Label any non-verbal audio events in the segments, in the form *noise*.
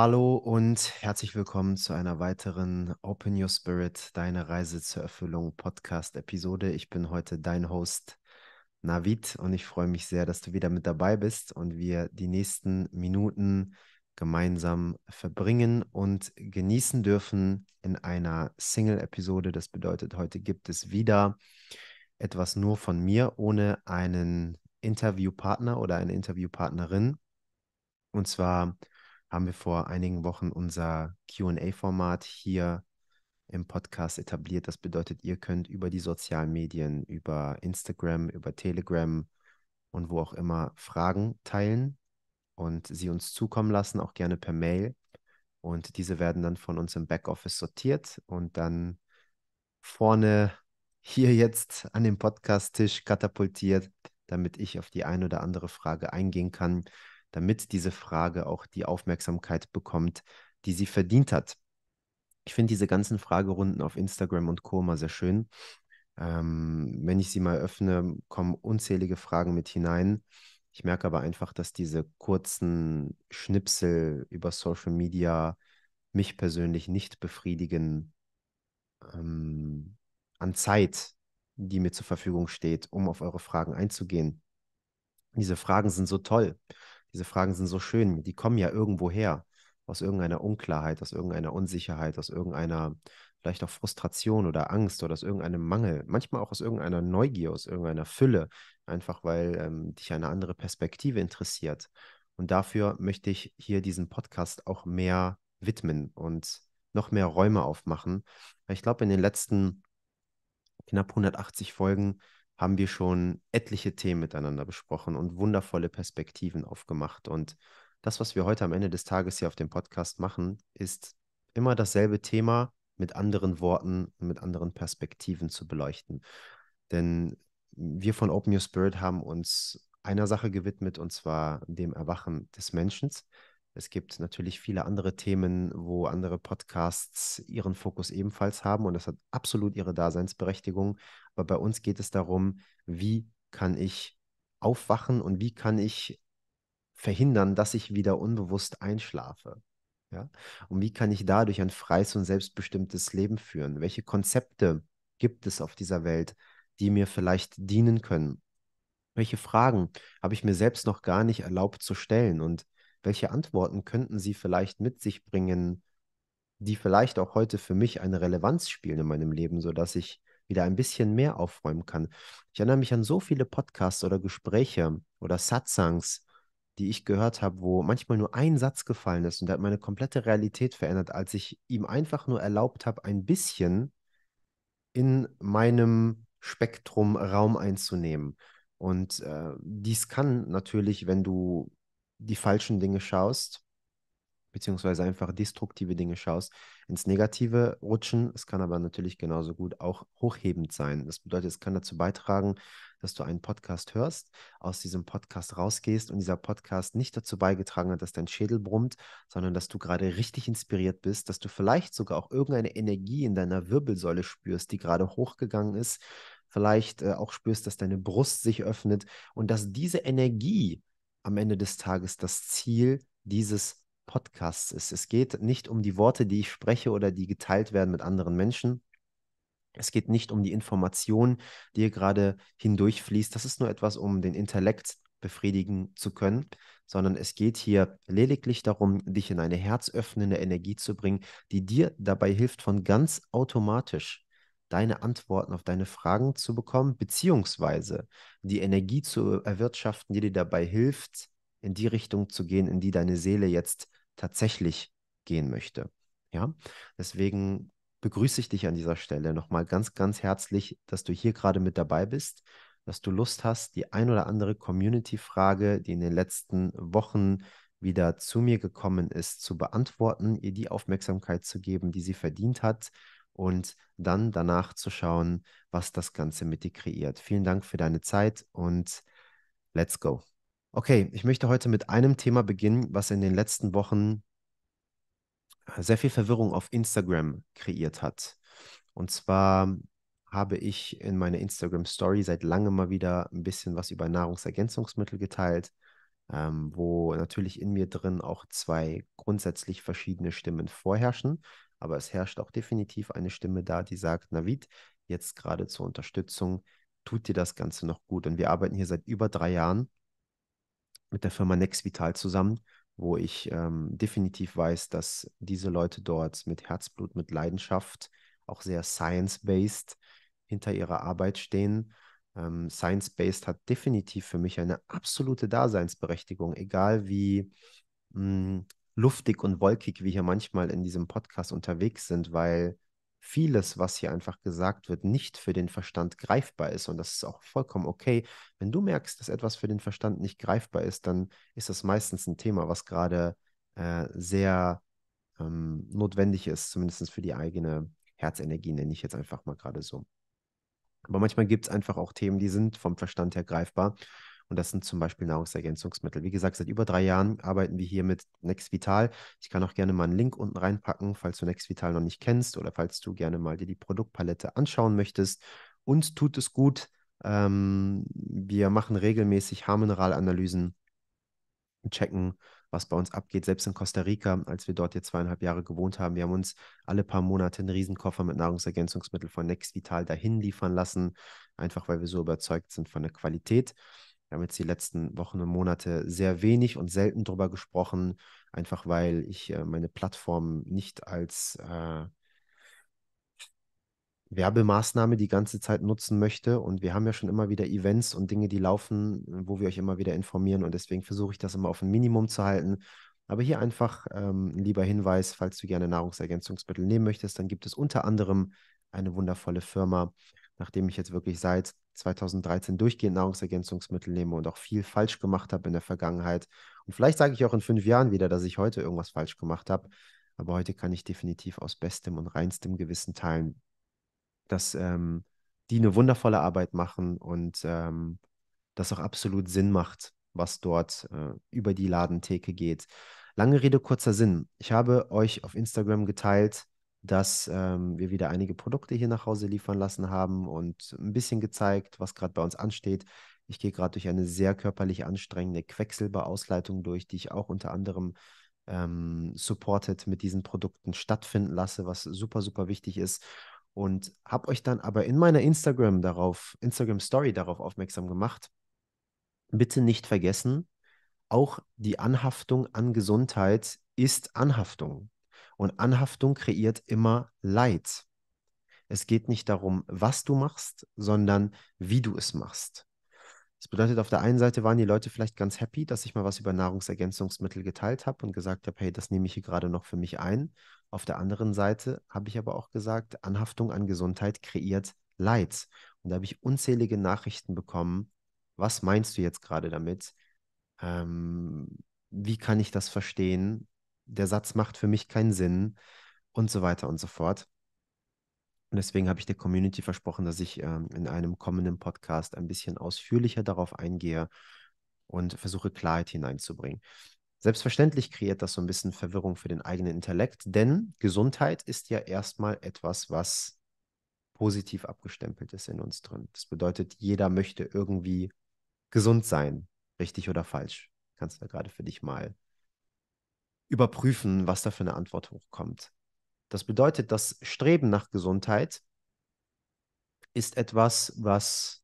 Hallo und herzlich willkommen zu einer weiteren Open Your Spirit, deine Reise zur Erfüllung Podcast-Episode. Ich bin heute dein Host Navid und ich freue mich sehr, dass du wieder mit dabei bist und wir die nächsten Minuten gemeinsam verbringen und genießen dürfen in einer Single-Episode. Das bedeutet, heute gibt es wieder etwas nur von mir ohne einen Interviewpartner oder eine Interviewpartnerin. Und zwar haben wir vor einigen Wochen unser QA-Format hier im Podcast etabliert. Das bedeutet, ihr könnt über die sozialen Medien, über Instagram, über Telegram und wo auch immer Fragen teilen und sie uns zukommen lassen, auch gerne per Mail. Und diese werden dann von uns im Backoffice sortiert und dann vorne *laughs* hier jetzt an den Podcast-Tisch katapultiert, damit ich auf die eine oder andere Frage eingehen kann damit diese Frage auch die Aufmerksamkeit bekommt, die sie verdient hat. Ich finde diese ganzen Fragerunden auf Instagram und Co. immer sehr schön. Ähm, wenn ich sie mal öffne, kommen unzählige Fragen mit hinein. Ich merke aber einfach, dass diese kurzen Schnipsel über Social Media mich persönlich nicht befriedigen ähm, an Zeit, die mir zur Verfügung steht, um auf eure Fragen einzugehen. Diese Fragen sind so toll. Diese Fragen sind so schön, die kommen ja irgendwo her, aus irgendeiner Unklarheit, aus irgendeiner Unsicherheit, aus irgendeiner vielleicht auch Frustration oder Angst oder aus irgendeinem Mangel, manchmal auch aus irgendeiner Neugier, aus irgendeiner Fülle, einfach weil ähm, dich eine andere Perspektive interessiert. Und dafür möchte ich hier diesen Podcast auch mehr widmen und noch mehr Räume aufmachen. Ich glaube, in den letzten knapp 180 Folgen haben wir schon etliche Themen miteinander besprochen und wundervolle Perspektiven aufgemacht. Und das, was wir heute am Ende des Tages hier auf dem Podcast machen, ist immer dasselbe Thema mit anderen Worten und mit anderen Perspektiven zu beleuchten. Denn wir von Open Your Spirit haben uns einer Sache gewidmet, und zwar dem Erwachen des Menschen. Es gibt natürlich viele andere Themen, wo andere Podcasts ihren Fokus ebenfalls haben und das hat absolut ihre Daseinsberechtigung. Aber bei uns geht es darum, wie kann ich aufwachen und wie kann ich verhindern, dass ich wieder unbewusst einschlafe. Ja? Und wie kann ich dadurch ein freies und selbstbestimmtes Leben führen? Welche Konzepte gibt es auf dieser Welt, die mir vielleicht dienen können? Welche Fragen habe ich mir selbst noch gar nicht erlaubt zu stellen? Und welche Antworten könnten sie vielleicht mit sich bringen, die vielleicht auch heute für mich eine Relevanz spielen in meinem Leben, sodass ich wieder ein bisschen mehr aufräumen kann. Ich erinnere mich an so viele Podcasts oder Gespräche oder Satsangs, die ich gehört habe, wo manchmal nur ein Satz gefallen ist und der hat meine komplette Realität verändert, als ich ihm einfach nur erlaubt habe, ein bisschen in meinem Spektrum Raum einzunehmen. Und äh, dies kann natürlich, wenn du die falschen Dinge schaust, beziehungsweise einfach destruktive Dinge schaust, ins Negative rutschen. Es kann aber natürlich genauso gut auch hochhebend sein. Das bedeutet, es kann dazu beitragen, dass du einen Podcast hörst, aus diesem Podcast rausgehst und dieser Podcast nicht dazu beigetragen hat, dass dein Schädel brummt, sondern dass du gerade richtig inspiriert bist, dass du vielleicht sogar auch irgendeine Energie in deiner Wirbelsäule spürst, die gerade hochgegangen ist, vielleicht äh, auch spürst, dass deine Brust sich öffnet und dass diese Energie am Ende des Tages das Ziel dieses Podcasts ist. Es geht nicht um die Worte, die ich spreche oder die geteilt werden mit anderen Menschen. Es geht nicht um die Information, die hier gerade hindurchfließt. Das ist nur etwas, um den Intellekt befriedigen zu können, sondern es geht hier lediglich darum, dich in eine herzöffnende Energie zu bringen, die dir dabei hilft, von ganz automatisch deine Antworten auf deine Fragen zu bekommen, beziehungsweise die Energie zu erwirtschaften, die dir dabei hilft, in die Richtung zu gehen, in die deine Seele jetzt tatsächlich gehen möchte. Ja, deswegen begrüße ich dich an dieser Stelle nochmal ganz, ganz herzlich, dass du hier gerade mit dabei bist, dass du Lust hast, die ein oder andere Community-Frage, die in den letzten Wochen wieder zu mir gekommen ist, zu beantworten, ihr die Aufmerksamkeit zu geben, die sie verdient hat und dann danach zu schauen, was das Ganze mit dir kreiert. Vielen Dank für deine Zeit und let's go. Okay, ich möchte heute mit einem Thema beginnen, was in den letzten Wochen sehr viel Verwirrung auf Instagram kreiert hat. Und zwar habe ich in meiner Instagram Story seit langem mal wieder ein bisschen was über Nahrungsergänzungsmittel geteilt, ähm, wo natürlich in mir drin auch zwei grundsätzlich verschiedene Stimmen vorherrschen aber es herrscht auch definitiv eine Stimme da, die sagt, Navid, jetzt gerade zur Unterstützung, tut dir das Ganze noch gut. Und wir arbeiten hier seit über drei Jahren mit der Firma Next Vital zusammen, wo ich ähm, definitiv weiß, dass diese Leute dort mit Herzblut, mit Leidenschaft, auch sehr science-based hinter ihrer Arbeit stehen. Ähm, science-based hat definitiv für mich eine absolute Daseinsberechtigung, egal wie hm, luftig und wolkig wie hier manchmal in diesem Podcast unterwegs sind, weil vieles, was hier einfach gesagt wird, nicht für den Verstand greifbar ist. Und das ist auch vollkommen okay. Wenn du merkst, dass etwas für den Verstand nicht greifbar ist, dann ist das meistens ein Thema, was gerade äh, sehr ähm, notwendig ist, zumindest für die eigene Herzenergie, nenne ich jetzt einfach mal gerade so. Aber manchmal gibt es einfach auch Themen, die sind vom Verstand her greifbar. Und das sind zum Beispiel Nahrungsergänzungsmittel. Wie gesagt, seit über drei Jahren arbeiten wir hier mit Next Vital. Ich kann auch gerne mal einen Link unten reinpacken, falls du Next Vital noch nicht kennst oder falls du gerne mal dir die Produktpalette anschauen möchtest. Uns tut es gut. Ähm, wir machen regelmäßig Haarmineralanalysen, checken, was bei uns abgeht, selbst in Costa Rica, als wir dort jetzt zweieinhalb Jahre gewohnt haben. Wir haben uns alle paar Monate einen Riesenkoffer mit Nahrungsergänzungsmitteln von Next Vital dahin liefern lassen, einfach weil wir so überzeugt sind von der Qualität. Wir haben jetzt die letzten Wochen und Monate sehr wenig und selten darüber gesprochen, einfach weil ich äh, meine Plattform nicht als äh, Werbemaßnahme die ganze Zeit nutzen möchte. Und wir haben ja schon immer wieder Events und Dinge, die laufen, wo wir euch immer wieder informieren. Und deswegen versuche ich das immer auf ein Minimum zu halten. Aber hier einfach ähm, ein lieber Hinweis, falls du gerne Nahrungsergänzungsmittel nehmen möchtest, dann gibt es unter anderem eine wundervolle Firma, nachdem ich jetzt wirklich seit 2013 durchgehend Nahrungsergänzungsmittel nehme und auch viel falsch gemacht habe in der Vergangenheit. Und vielleicht sage ich auch in fünf Jahren wieder, dass ich heute irgendwas falsch gemacht habe. Aber heute kann ich definitiv aus bestem und reinstem Gewissen teilen, dass ähm, die eine wundervolle Arbeit machen und ähm, das auch absolut Sinn macht, was dort äh, über die Ladentheke geht. Lange Rede, kurzer Sinn. Ich habe euch auf Instagram geteilt, dass ähm, wir wieder einige Produkte hier nach Hause liefern lassen haben und ein bisschen gezeigt, was gerade bei uns ansteht. Ich gehe gerade durch eine sehr körperlich anstrengende Quecksilberausleitung durch, die ich auch unter anderem ähm, supported mit diesen Produkten stattfinden lasse, was super, super wichtig ist. Und habe euch dann aber in meiner Instagram darauf, Instagram Story darauf aufmerksam gemacht. Bitte nicht vergessen, auch die Anhaftung an Gesundheit ist Anhaftung. Und Anhaftung kreiert immer Leid. Es geht nicht darum, was du machst, sondern wie du es machst. Das bedeutet, auf der einen Seite waren die Leute vielleicht ganz happy, dass ich mal was über Nahrungsergänzungsmittel geteilt habe und gesagt habe, hey, das nehme ich hier gerade noch für mich ein. Auf der anderen Seite habe ich aber auch gesagt, Anhaftung an Gesundheit kreiert Leid. Und da habe ich unzählige Nachrichten bekommen. Was meinst du jetzt gerade damit? Ähm, wie kann ich das verstehen? der Satz macht für mich keinen Sinn und so weiter und so fort. Und deswegen habe ich der Community versprochen, dass ich ähm, in einem kommenden Podcast ein bisschen ausführlicher darauf eingehe und versuche Klarheit hineinzubringen. Selbstverständlich kreiert das so ein bisschen Verwirrung für den eigenen Intellekt, denn Gesundheit ist ja erstmal etwas, was positiv abgestempelt ist in uns drin. Das bedeutet, jeder möchte irgendwie gesund sein, richtig oder falsch. Kannst du da gerade für dich mal überprüfen, was da für eine Antwort hochkommt. Das bedeutet, das Streben nach Gesundheit ist etwas, was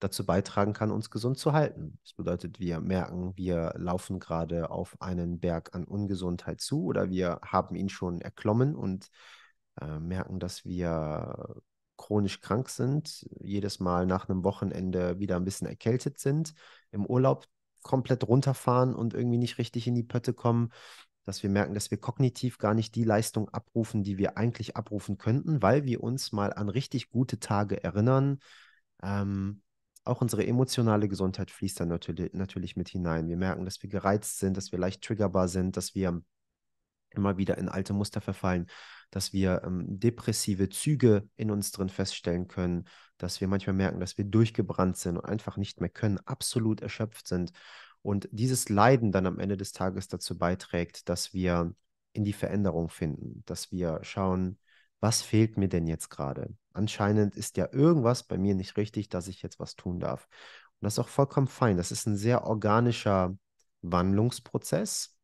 dazu beitragen kann, uns gesund zu halten. Das bedeutet, wir merken, wir laufen gerade auf einen Berg an Ungesundheit zu oder wir haben ihn schon erklommen und äh, merken, dass wir chronisch krank sind, jedes Mal nach einem Wochenende wieder ein bisschen erkältet sind, im Urlaub komplett runterfahren und irgendwie nicht richtig in die Pötte kommen dass wir merken, dass wir kognitiv gar nicht die Leistung abrufen, die wir eigentlich abrufen könnten, weil wir uns mal an richtig gute Tage erinnern. Ähm, auch unsere emotionale Gesundheit fließt dann natürlich, natürlich mit hinein. Wir merken, dass wir gereizt sind, dass wir leicht triggerbar sind, dass wir ähm, immer wieder in alte Muster verfallen, dass wir ähm, depressive Züge in uns drin feststellen können, dass wir manchmal merken, dass wir durchgebrannt sind und einfach nicht mehr können, absolut erschöpft sind und dieses Leiden dann am Ende des Tages dazu beiträgt, dass wir in die Veränderung finden, dass wir schauen, was fehlt mir denn jetzt gerade? Anscheinend ist ja irgendwas bei mir nicht richtig, dass ich jetzt was tun darf. Und das ist auch vollkommen fein. Das ist ein sehr organischer Wandlungsprozess.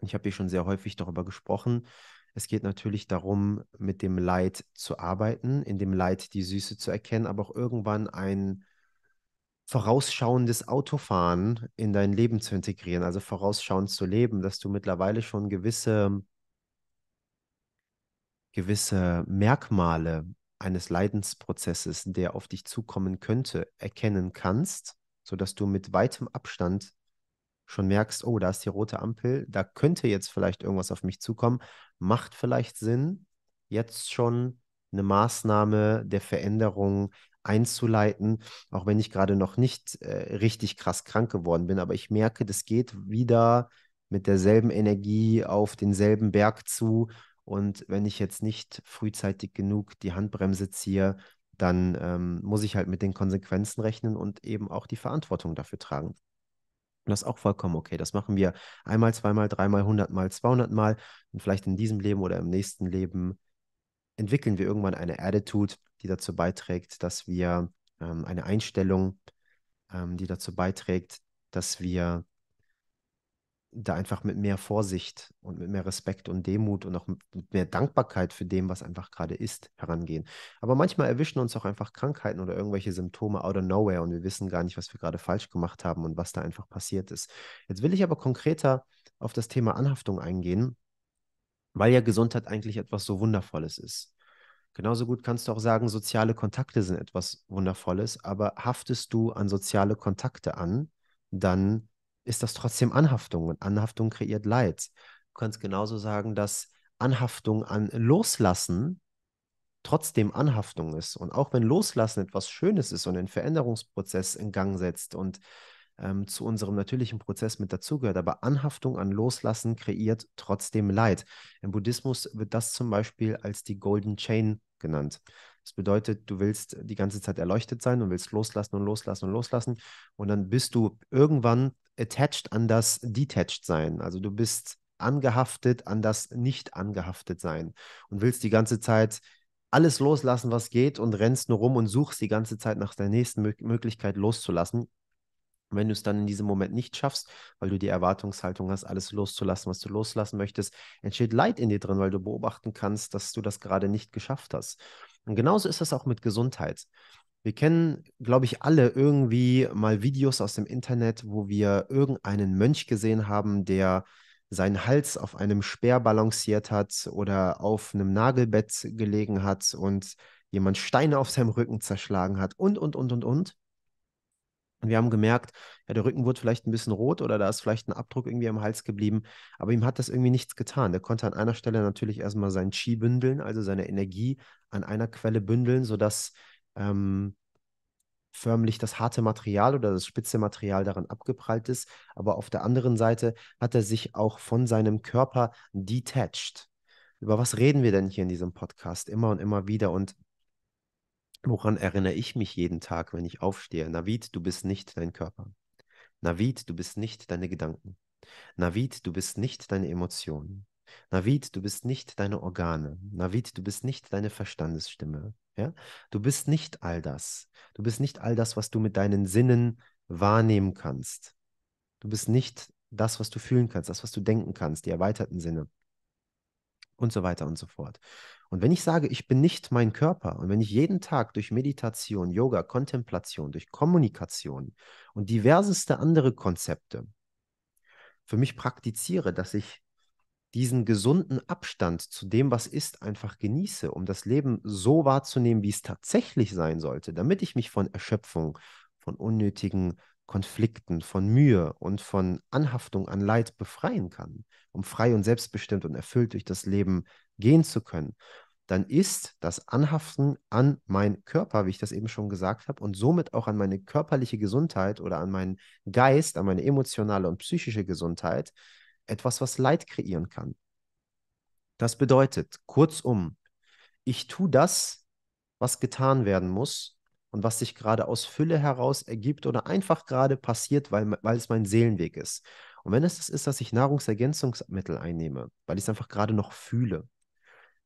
Ich habe hier schon sehr häufig darüber gesprochen. Es geht natürlich darum, mit dem Leid zu arbeiten, in dem Leid die Süße zu erkennen, aber auch irgendwann einen vorausschauendes Autofahren in dein Leben zu integrieren, also vorausschauend zu leben, dass du mittlerweile schon gewisse, gewisse Merkmale eines Leidensprozesses, der auf dich zukommen könnte, erkennen kannst, sodass du mit weitem Abstand schon merkst, oh, da ist die rote Ampel, da könnte jetzt vielleicht irgendwas auf mich zukommen, macht vielleicht Sinn, jetzt schon eine Maßnahme der Veränderung einzuleiten, auch wenn ich gerade noch nicht äh, richtig krass krank geworden bin. Aber ich merke, das geht wieder mit derselben Energie auf denselben Berg zu. Und wenn ich jetzt nicht frühzeitig genug die Handbremse ziehe, dann ähm, muss ich halt mit den Konsequenzen rechnen und eben auch die Verantwortung dafür tragen. Und das ist auch vollkommen okay. Das machen wir einmal, zweimal, dreimal, hundertmal, zweihundertmal. Und vielleicht in diesem Leben oder im nächsten Leben entwickeln wir irgendwann eine Attitude, die dazu beiträgt, dass wir ähm, eine Einstellung, ähm, die dazu beiträgt, dass wir da einfach mit mehr Vorsicht und mit mehr Respekt und Demut und auch mit mehr Dankbarkeit für dem, was einfach gerade ist, herangehen. Aber manchmal erwischen uns auch einfach Krankheiten oder irgendwelche Symptome out of nowhere und wir wissen gar nicht, was wir gerade falsch gemacht haben und was da einfach passiert ist. Jetzt will ich aber konkreter auf das Thema Anhaftung eingehen, weil ja Gesundheit eigentlich etwas so Wundervolles ist. Genauso gut kannst du auch sagen, soziale Kontakte sind etwas Wundervolles, aber haftest du an soziale Kontakte an, dann ist das trotzdem Anhaftung und Anhaftung kreiert Leid. Du kannst genauso sagen, dass Anhaftung an Loslassen trotzdem Anhaftung ist. Und auch wenn Loslassen etwas Schönes ist und einen Veränderungsprozess in Gang setzt und ähm, zu unserem natürlichen Prozess mit dazugehört. Aber Anhaftung an Loslassen kreiert trotzdem Leid. Im Buddhismus wird das zum Beispiel als die Golden Chain genannt. Das bedeutet, du willst die ganze Zeit erleuchtet sein und willst loslassen und loslassen und loslassen. Und dann bist du irgendwann attached an das detached sein. Also du bist angehaftet an das nicht angehaftet sein und willst die ganze Zeit alles loslassen, was geht und rennst nur rum und suchst die ganze Zeit nach der nächsten Mö Möglichkeit loszulassen, wenn du es dann in diesem Moment nicht schaffst, weil du die Erwartungshaltung hast, alles loszulassen, was du loslassen möchtest, entsteht Leid in dir drin, weil du beobachten kannst, dass du das gerade nicht geschafft hast. Und genauso ist das auch mit Gesundheit. Wir kennen, glaube ich, alle irgendwie mal Videos aus dem Internet, wo wir irgendeinen Mönch gesehen haben, der seinen Hals auf einem Speer balanciert hat oder auf einem Nagelbett gelegen hat und jemand Steine auf seinem Rücken zerschlagen hat und, und, und, und, und. Und wir haben gemerkt, ja, der Rücken wurde vielleicht ein bisschen rot oder da ist vielleicht ein Abdruck irgendwie am Hals geblieben, aber ihm hat das irgendwie nichts getan. Der konnte an einer Stelle natürlich erstmal sein Chi bündeln, also seine Energie an einer Quelle bündeln, sodass ähm, förmlich das harte Material oder das spitze Material daran abgeprallt ist. Aber auf der anderen Seite hat er sich auch von seinem Körper detached. Über was reden wir denn hier in diesem Podcast immer und immer wieder? Und Woran erinnere ich mich jeden Tag, wenn ich aufstehe? Navid, du bist nicht dein Körper. Navid, du bist nicht deine Gedanken. Navid, du bist nicht deine Emotionen. Navid, du bist nicht deine Organe. Navid, du bist nicht deine Verstandesstimme. Ja? Du bist nicht all das. Du bist nicht all das, was du mit deinen Sinnen wahrnehmen kannst. Du bist nicht das, was du fühlen kannst, das, was du denken kannst, die erweiterten Sinne. Und so weiter und so fort. Und wenn ich sage, ich bin nicht mein Körper und wenn ich jeden Tag durch Meditation, Yoga, Kontemplation, durch Kommunikation und diverseste andere Konzepte für mich praktiziere, dass ich diesen gesunden Abstand zu dem, was ist, einfach genieße, um das Leben so wahrzunehmen, wie es tatsächlich sein sollte, damit ich mich von Erschöpfung, von unnötigen Konflikten, von Mühe und von Anhaftung an Leid befreien kann, um frei und selbstbestimmt und erfüllt durch das Leben gehen zu können, dann ist das Anhaften an meinen Körper, wie ich das eben schon gesagt habe, und somit auch an meine körperliche Gesundheit oder an meinen Geist, an meine emotionale und psychische Gesundheit etwas, was Leid kreieren kann. Das bedeutet, kurzum, ich tue das, was getan werden muss und was sich gerade aus Fülle heraus ergibt oder einfach gerade passiert, weil, weil es mein Seelenweg ist. Und wenn es das ist, dass ich Nahrungsergänzungsmittel einnehme, weil ich es einfach gerade noch fühle,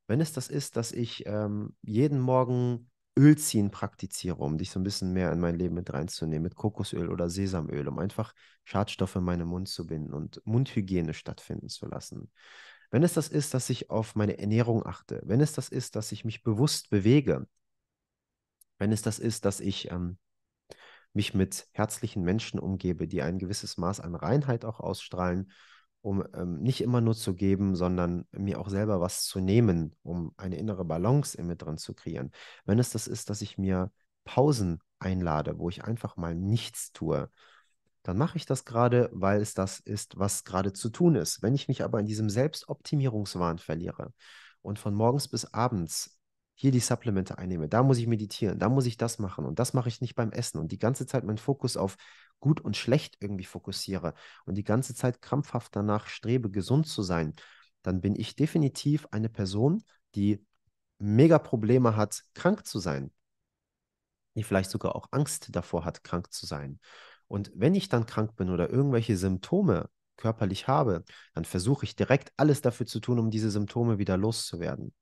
wenn es das ist, dass ich ähm, jeden Morgen Ölziehen praktiziere, um dich so ein bisschen mehr in mein Leben mit reinzunehmen, mit Kokosöl oder Sesamöl, um einfach Schadstoffe in meinen Mund zu binden und Mundhygiene stattfinden zu lassen. Wenn es das ist, dass ich auf meine Ernährung achte, wenn es das ist, dass ich mich bewusst bewege, wenn es das ist, dass ich ähm, mich mit herzlichen Menschen umgebe, die ein gewisses Maß an Reinheit auch ausstrahlen um ähm, nicht immer nur zu geben, sondern mir auch selber was zu nehmen, um eine innere Balance in mir drin zu kreieren. Wenn es das ist, dass ich mir Pausen einlade, wo ich einfach mal nichts tue, dann mache ich das gerade, weil es das ist, was gerade zu tun ist. Wenn ich mich aber in diesem Selbstoptimierungswahn verliere und von morgens bis abends hier die Supplemente einnehme, da muss ich meditieren, da muss ich das machen und das mache ich nicht beim Essen und die ganze Zeit mein Fokus auf gut und schlecht irgendwie fokussiere und die ganze Zeit krampfhaft danach strebe, gesund zu sein, dann bin ich definitiv eine Person, die mega Probleme hat, krank zu sein. Die vielleicht sogar auch Angst davor hat, krank zu sein. Und wenn ich dann krank bin oder irgendwelche Symptome körperlich habe, dann versuche ich direkt alles dafür zu tun, um diese Symptome wieder loszuwerden.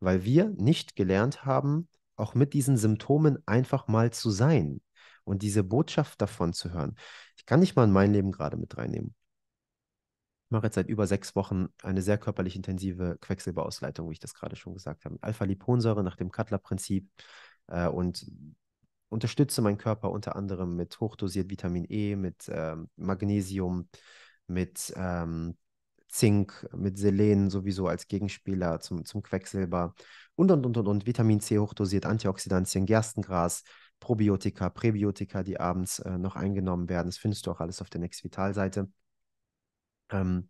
Weil wir nicht gelernt haben, auch mit diesen Symptomen einfach mal zu sein und diese Botschaft davon zu hören. Ich kann nicht mal in mein Leben gerade mit reinnehmen. Ich mache jetzt seit über sechs Wochen eine sehr körperlich intensive Quecksilberausleitung, wie ich das gerade schon gesagt habe. Alpha-Liponsäure nach dem Cutler-Prinzip äh, und unterstütze meinen Körper unter anderem mit hochdosiert Vitamin E, mit ähm, Magnesium, mit ähm, Zink, mit Selen sowieso als Gegenspieler zum, zum Quecksilber und, und, und, und, und Vitamin C hochdosiert, Antioxidantien, Gerstengras, Probiotika, Präbiotika, die abends äh, noch eingenommen werden. Das findest du auch alles auf der Next Vital-Seite. Ähm,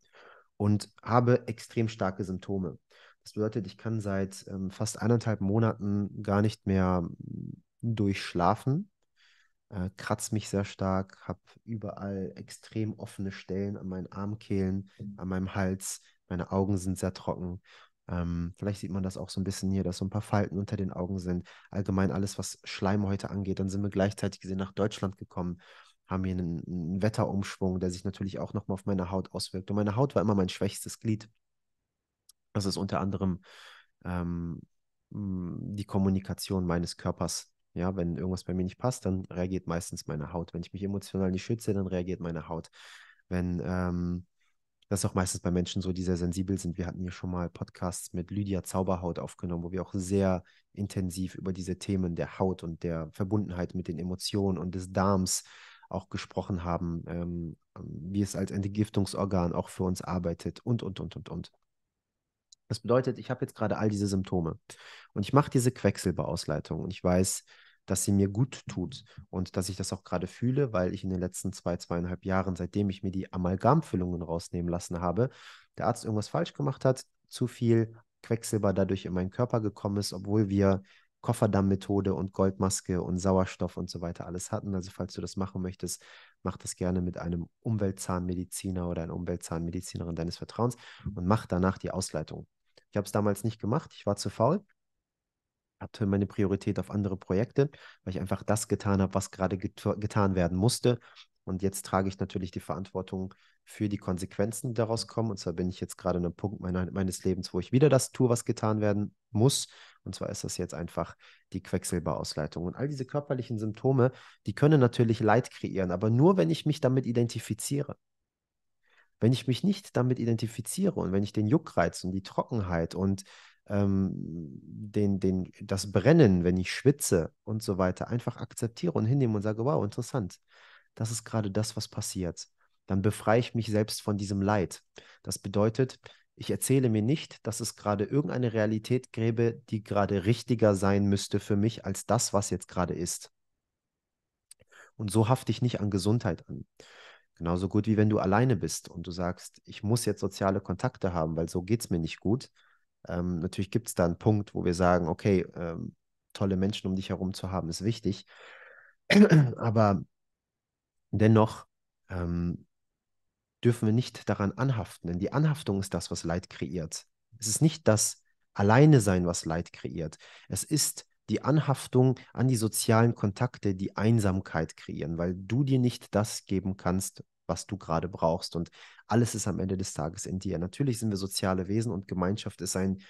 und habe extrem starke Symptome. Das bedeutet, ich kann seit ähm, fast eineinhalb Monaten gar nicht mehr hm, durchschlafen, äh, kratze mich sehr stark, habe überall extrem offene Stellen an meinen Armkehlen, an meinem Hals, meine Augen sind sehr trocken ähm, vielleicht sieht man das auch so ein bisschen hier, dass so ein paar Falten unter den Augen sind. Allgemein alles, was Schleim heute angeht. Dann sind wir gleichzeitig gesehen nach Deutschland gekommen, haben hier einen, einen Wetterumschwung, der sich natürlich auch nochmal auf meine Haut auswirkt. Und meine Haut war immer mein schwächstes Glied. Das ist unter anderem ähm, die Kommunikation meines Körpers. Ja, wenn irgendwas bei mir nicht passt, dann reagiert meistens meine Haut. Wenn ich mich emotional nicht schütze, dann reagiert meine Haut. Wenn ähm, das ist auch meistens bei Menschen so, die sehr sensibel sind. Wir hatten hier schon mal Podcasts mit Lydia Zauberhaut aufgenommen, wo wir auch sehr intensiv über diese Themen der Haut und der Verbundenheit mit den Emotionen und des Darms auch gesprochen haben, ähm, ähm wie es als Entgiftungsorgan auch für uns arbeitet und, und, und, und, und. Das bedeutet, ich habe jetzt gerade all diese Symptome und ich mache diese Quecksilberausleitung und ich weiß, dass sie mir gut tut und dass ich das auch gerade fühle, weil ich in den letzten zwei, zweieinhalb Jahren, seitdem ich mir die Amalgamfüllungen rausnehmen lassen habe, der Arzt irgendwas falsch gemacht hat, zu viel Quecksilber dadurch in meinen Körper gekommen ist, obwohl wir Kofferdamm-Methode und Goldmaske und Sauerstoff und so weiter alles hatten. Also falls du das machen möchtest, mach das gerne mit einem Umweltzahnmediziner oder einer Umweltzahnmedizinerin deines Vertrauens und mach danach die Ausleitung. Ich habe es damals nicht gemacht, ich war zu faul hatte meine Priorität auf andere Projekte, weil ich einfach das getan habe, was gerade get getan werden musste. Und jetzt trage ich natürlich die Verantwortung für die Konsequenzen, die daraus kommen. Und zwar bin ich jetzt gerade an einem Punkt meiner, meines Lebens, wo ich wieder das tue, was getan werden muss. Und zwar ist das jetzt einfach die Quecksilberausleitung. Und all diese körperlichen Symptome, die können natürlich Leid kreieren, aber nur, wenn ich mich damit identifiziere. Wenn ich mich nicht damit identifiziere und wenn ich den Juckreiz und die Trockenheit und ähm, den, den, das Brennen, wenn ich schwitze und so weiter, einfach akzeptiere und hinnehme und sage, wow, interessant, das ist gerade das, was passiert. Dann befreie ich mich selbst von diesem Leid. Das bedeutet, ich erzähle mir nicht, dass es gerade irgendeine Realität gäbe, die gerade richtiger sein müsste für mich als das, was jetzt gerade ist. Und so hafte ich nicht an Gesundheit an. Genauso gut wie wenn du alleine bist und du sagst, ich muss jetzt soziale Kontakte haben, weil so geht es mir nicht gut. Ähm, natürlich gibt es da einen Punkt, wo wir sagen, okay, ähm, tolle Menschen um dich herum zu haben, ist wichtig. *clears throat* Aber dennoch ähm, dürfen wir nicht daran anhaften, denn die Anhaftung ist das, was Leid kreiert. Es ist nicht das Alleine sein, was Leid kreiert. Es ist die Anhaftung an die sozialen Kontakte, die Einsamkeit kreieren, weil du dir nicht das geben kannst, was du gerade brauchst. Und alles ist am Ende des Tages in dir. Natürlich sind wir soziale Wesen und Gemeinschaft ist ein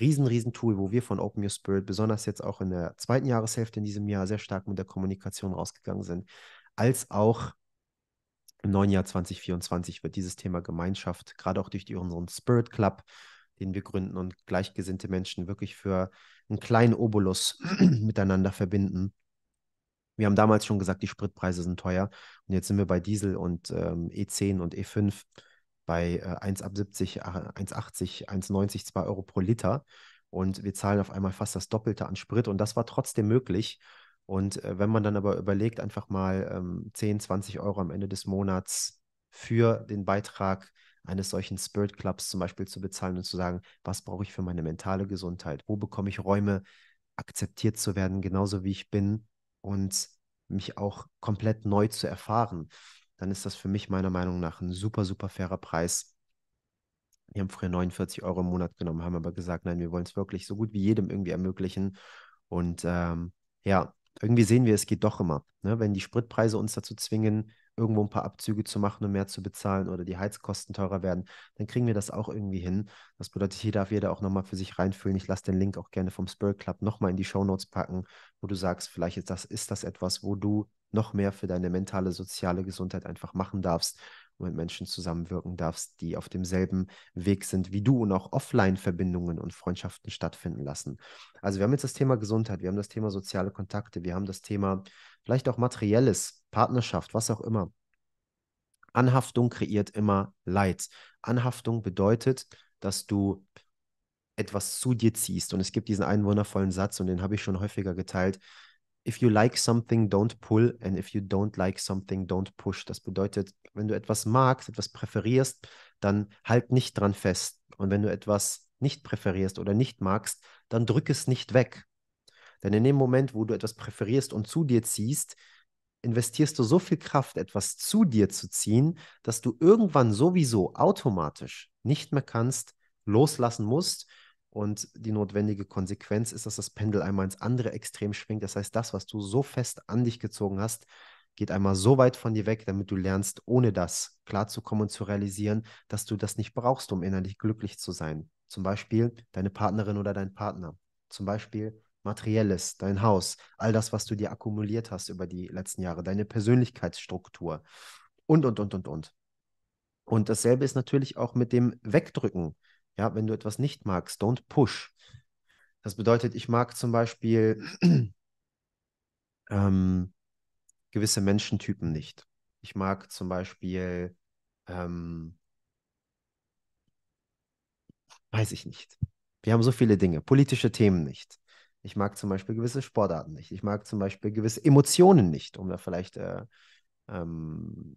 riesen, riesen Tool, wo wir von Open Your Spirit, besonders jetzt auch in der zweiten Jahreshälfte in diesem Jahr, sehr stark mit der Kommunikation rausgegangen sind, als auch im neuen Jahr 2024 wird dieses Thema Gemeinschaft, gerade auch durch die, unseren Spirit Club, den wir gründen und gleichgesinnte Menschen wirklich für einen kleinen Obolus *clears throat* miteinander verbinden, wir haben damals schon gesagt, die Spritpreise sind teuer. Und jetzt sind wir bei Diesel und ähm, E10 und E5 bei äh, 1,70, 1,80, 1,90, 2 Euro pro Liter. Und wir zahlen auf einmal fast das Doppelte an Sprit. Und das war trotzdem möglich. Und äh, wenn man dann aber überlegt, einfach mal ähm, 10, 20 Euro am Ende des Monats für den Beitrag eines solchen Spirit Clubs zum Beispiel zu bezahlen und zu sagen, was brauche ich für meine mentale Gesundheit? Wo bekomme ich Räume, akzeptiert zu werden, genauso wie ich bin, und mich auch komplett neu zu erfahren, dann ist das für mich meiner Meinung nach ein super, super fairer Preis. Wir haben früher 49 Euro im Monat genommen, haben aber gesagt, nein, wir wollen es wirklich so gut wie jedem irgendwie ermöglichen. Und ähm, ja, irgendwie sehen wir, es geht doch immer. Ne? Wenn die Spritpreise uns dazu zwingen, irgendwo ein paar Abzüge zu machen und um mehr zu bezahlen oder die Heizkosten teurer werden, dann kriegen wir das auch irgendwie hin. Das bedeutet, hier darf jeder auch nochmal für sich reinfühlen. Ich lasse den Link auch gerne vom Spirit Club nochmal in die Shownotes packen, wo du sagst, vielleicht ist das, ist das etwas, wo du noch mehr für deine mentale, soziale Gesundheit einfach machen darfst und mit Menschen zusammenwirken darfst, die auf demselben Weg sind wie du und auch Offline-Verbindungen und Freundschaften stattfinden lassen. Also wir haben jetzt das Thema Gesundheit, wir haben das Thema soziale Kontakte, wir haben das Thema vielleicht auch materielles, Partnerschaft, was auch immer. Anhaftung kreiert immer Leid. Anhaftung bedeutet, dass du etwas zu dir ziehst. Und es gibt diesen einen wundervollen Satz, und den habe ich schon häufiger geteilt. If you like something, don't pull. And if you don't like something, don't push. Das bedeutet, wenn du etwas magst, etwas präferierst, dann halt nicht dran fest. Und wenn du etwas nicht präferierst oder nicht magst, dann drück es nicht weg. Denn in dem Moment, wo du etwas präferierst und zu dir ziehst, investierst du so viel Kraft, etwas zu dir zu ziehen, dass du irgendwann sowieso automatisch nicht mehr kannst, loslassen musst. Und die notwendige Konsequenz ist, dass das Pendel einmal ins andere Extrem schwingt. Das heißt, das, was du so fest an dich gezogen hast, geht einmal so weit von dir weg, damit du lernst, ohne das klarzukommen und zu realisieren, dass du das nicht brauchst, um innerlich glücklich zu sein. Zum Beispiel deine Partnerin oder dein Partner. Zum Beispiel Materielles, dein Haus, all das, was du dir akkumuliert hast über die letzten Jahre, deine Persönlichkeitsstruktur und, und, und, und, und. Und dasselbe ist natürlich auch mit dem Wegdrücken. Ja, wenn du etwas nicht magst, don't push. Das bedeutet, ich mag zum Beispiel *clears throat* ähm, gewisse Menschentypen nicht. Ich mag zum Beispiel, ähm, weiß ich nicht. Wir haben so viele Dinge, politische Themen nicht. Ich mag zum Beispiel gewisse Sportarten nicht. Ich mag zum Beispiel gewisse Emotionen nicht, um da vielleicht äh, ähm,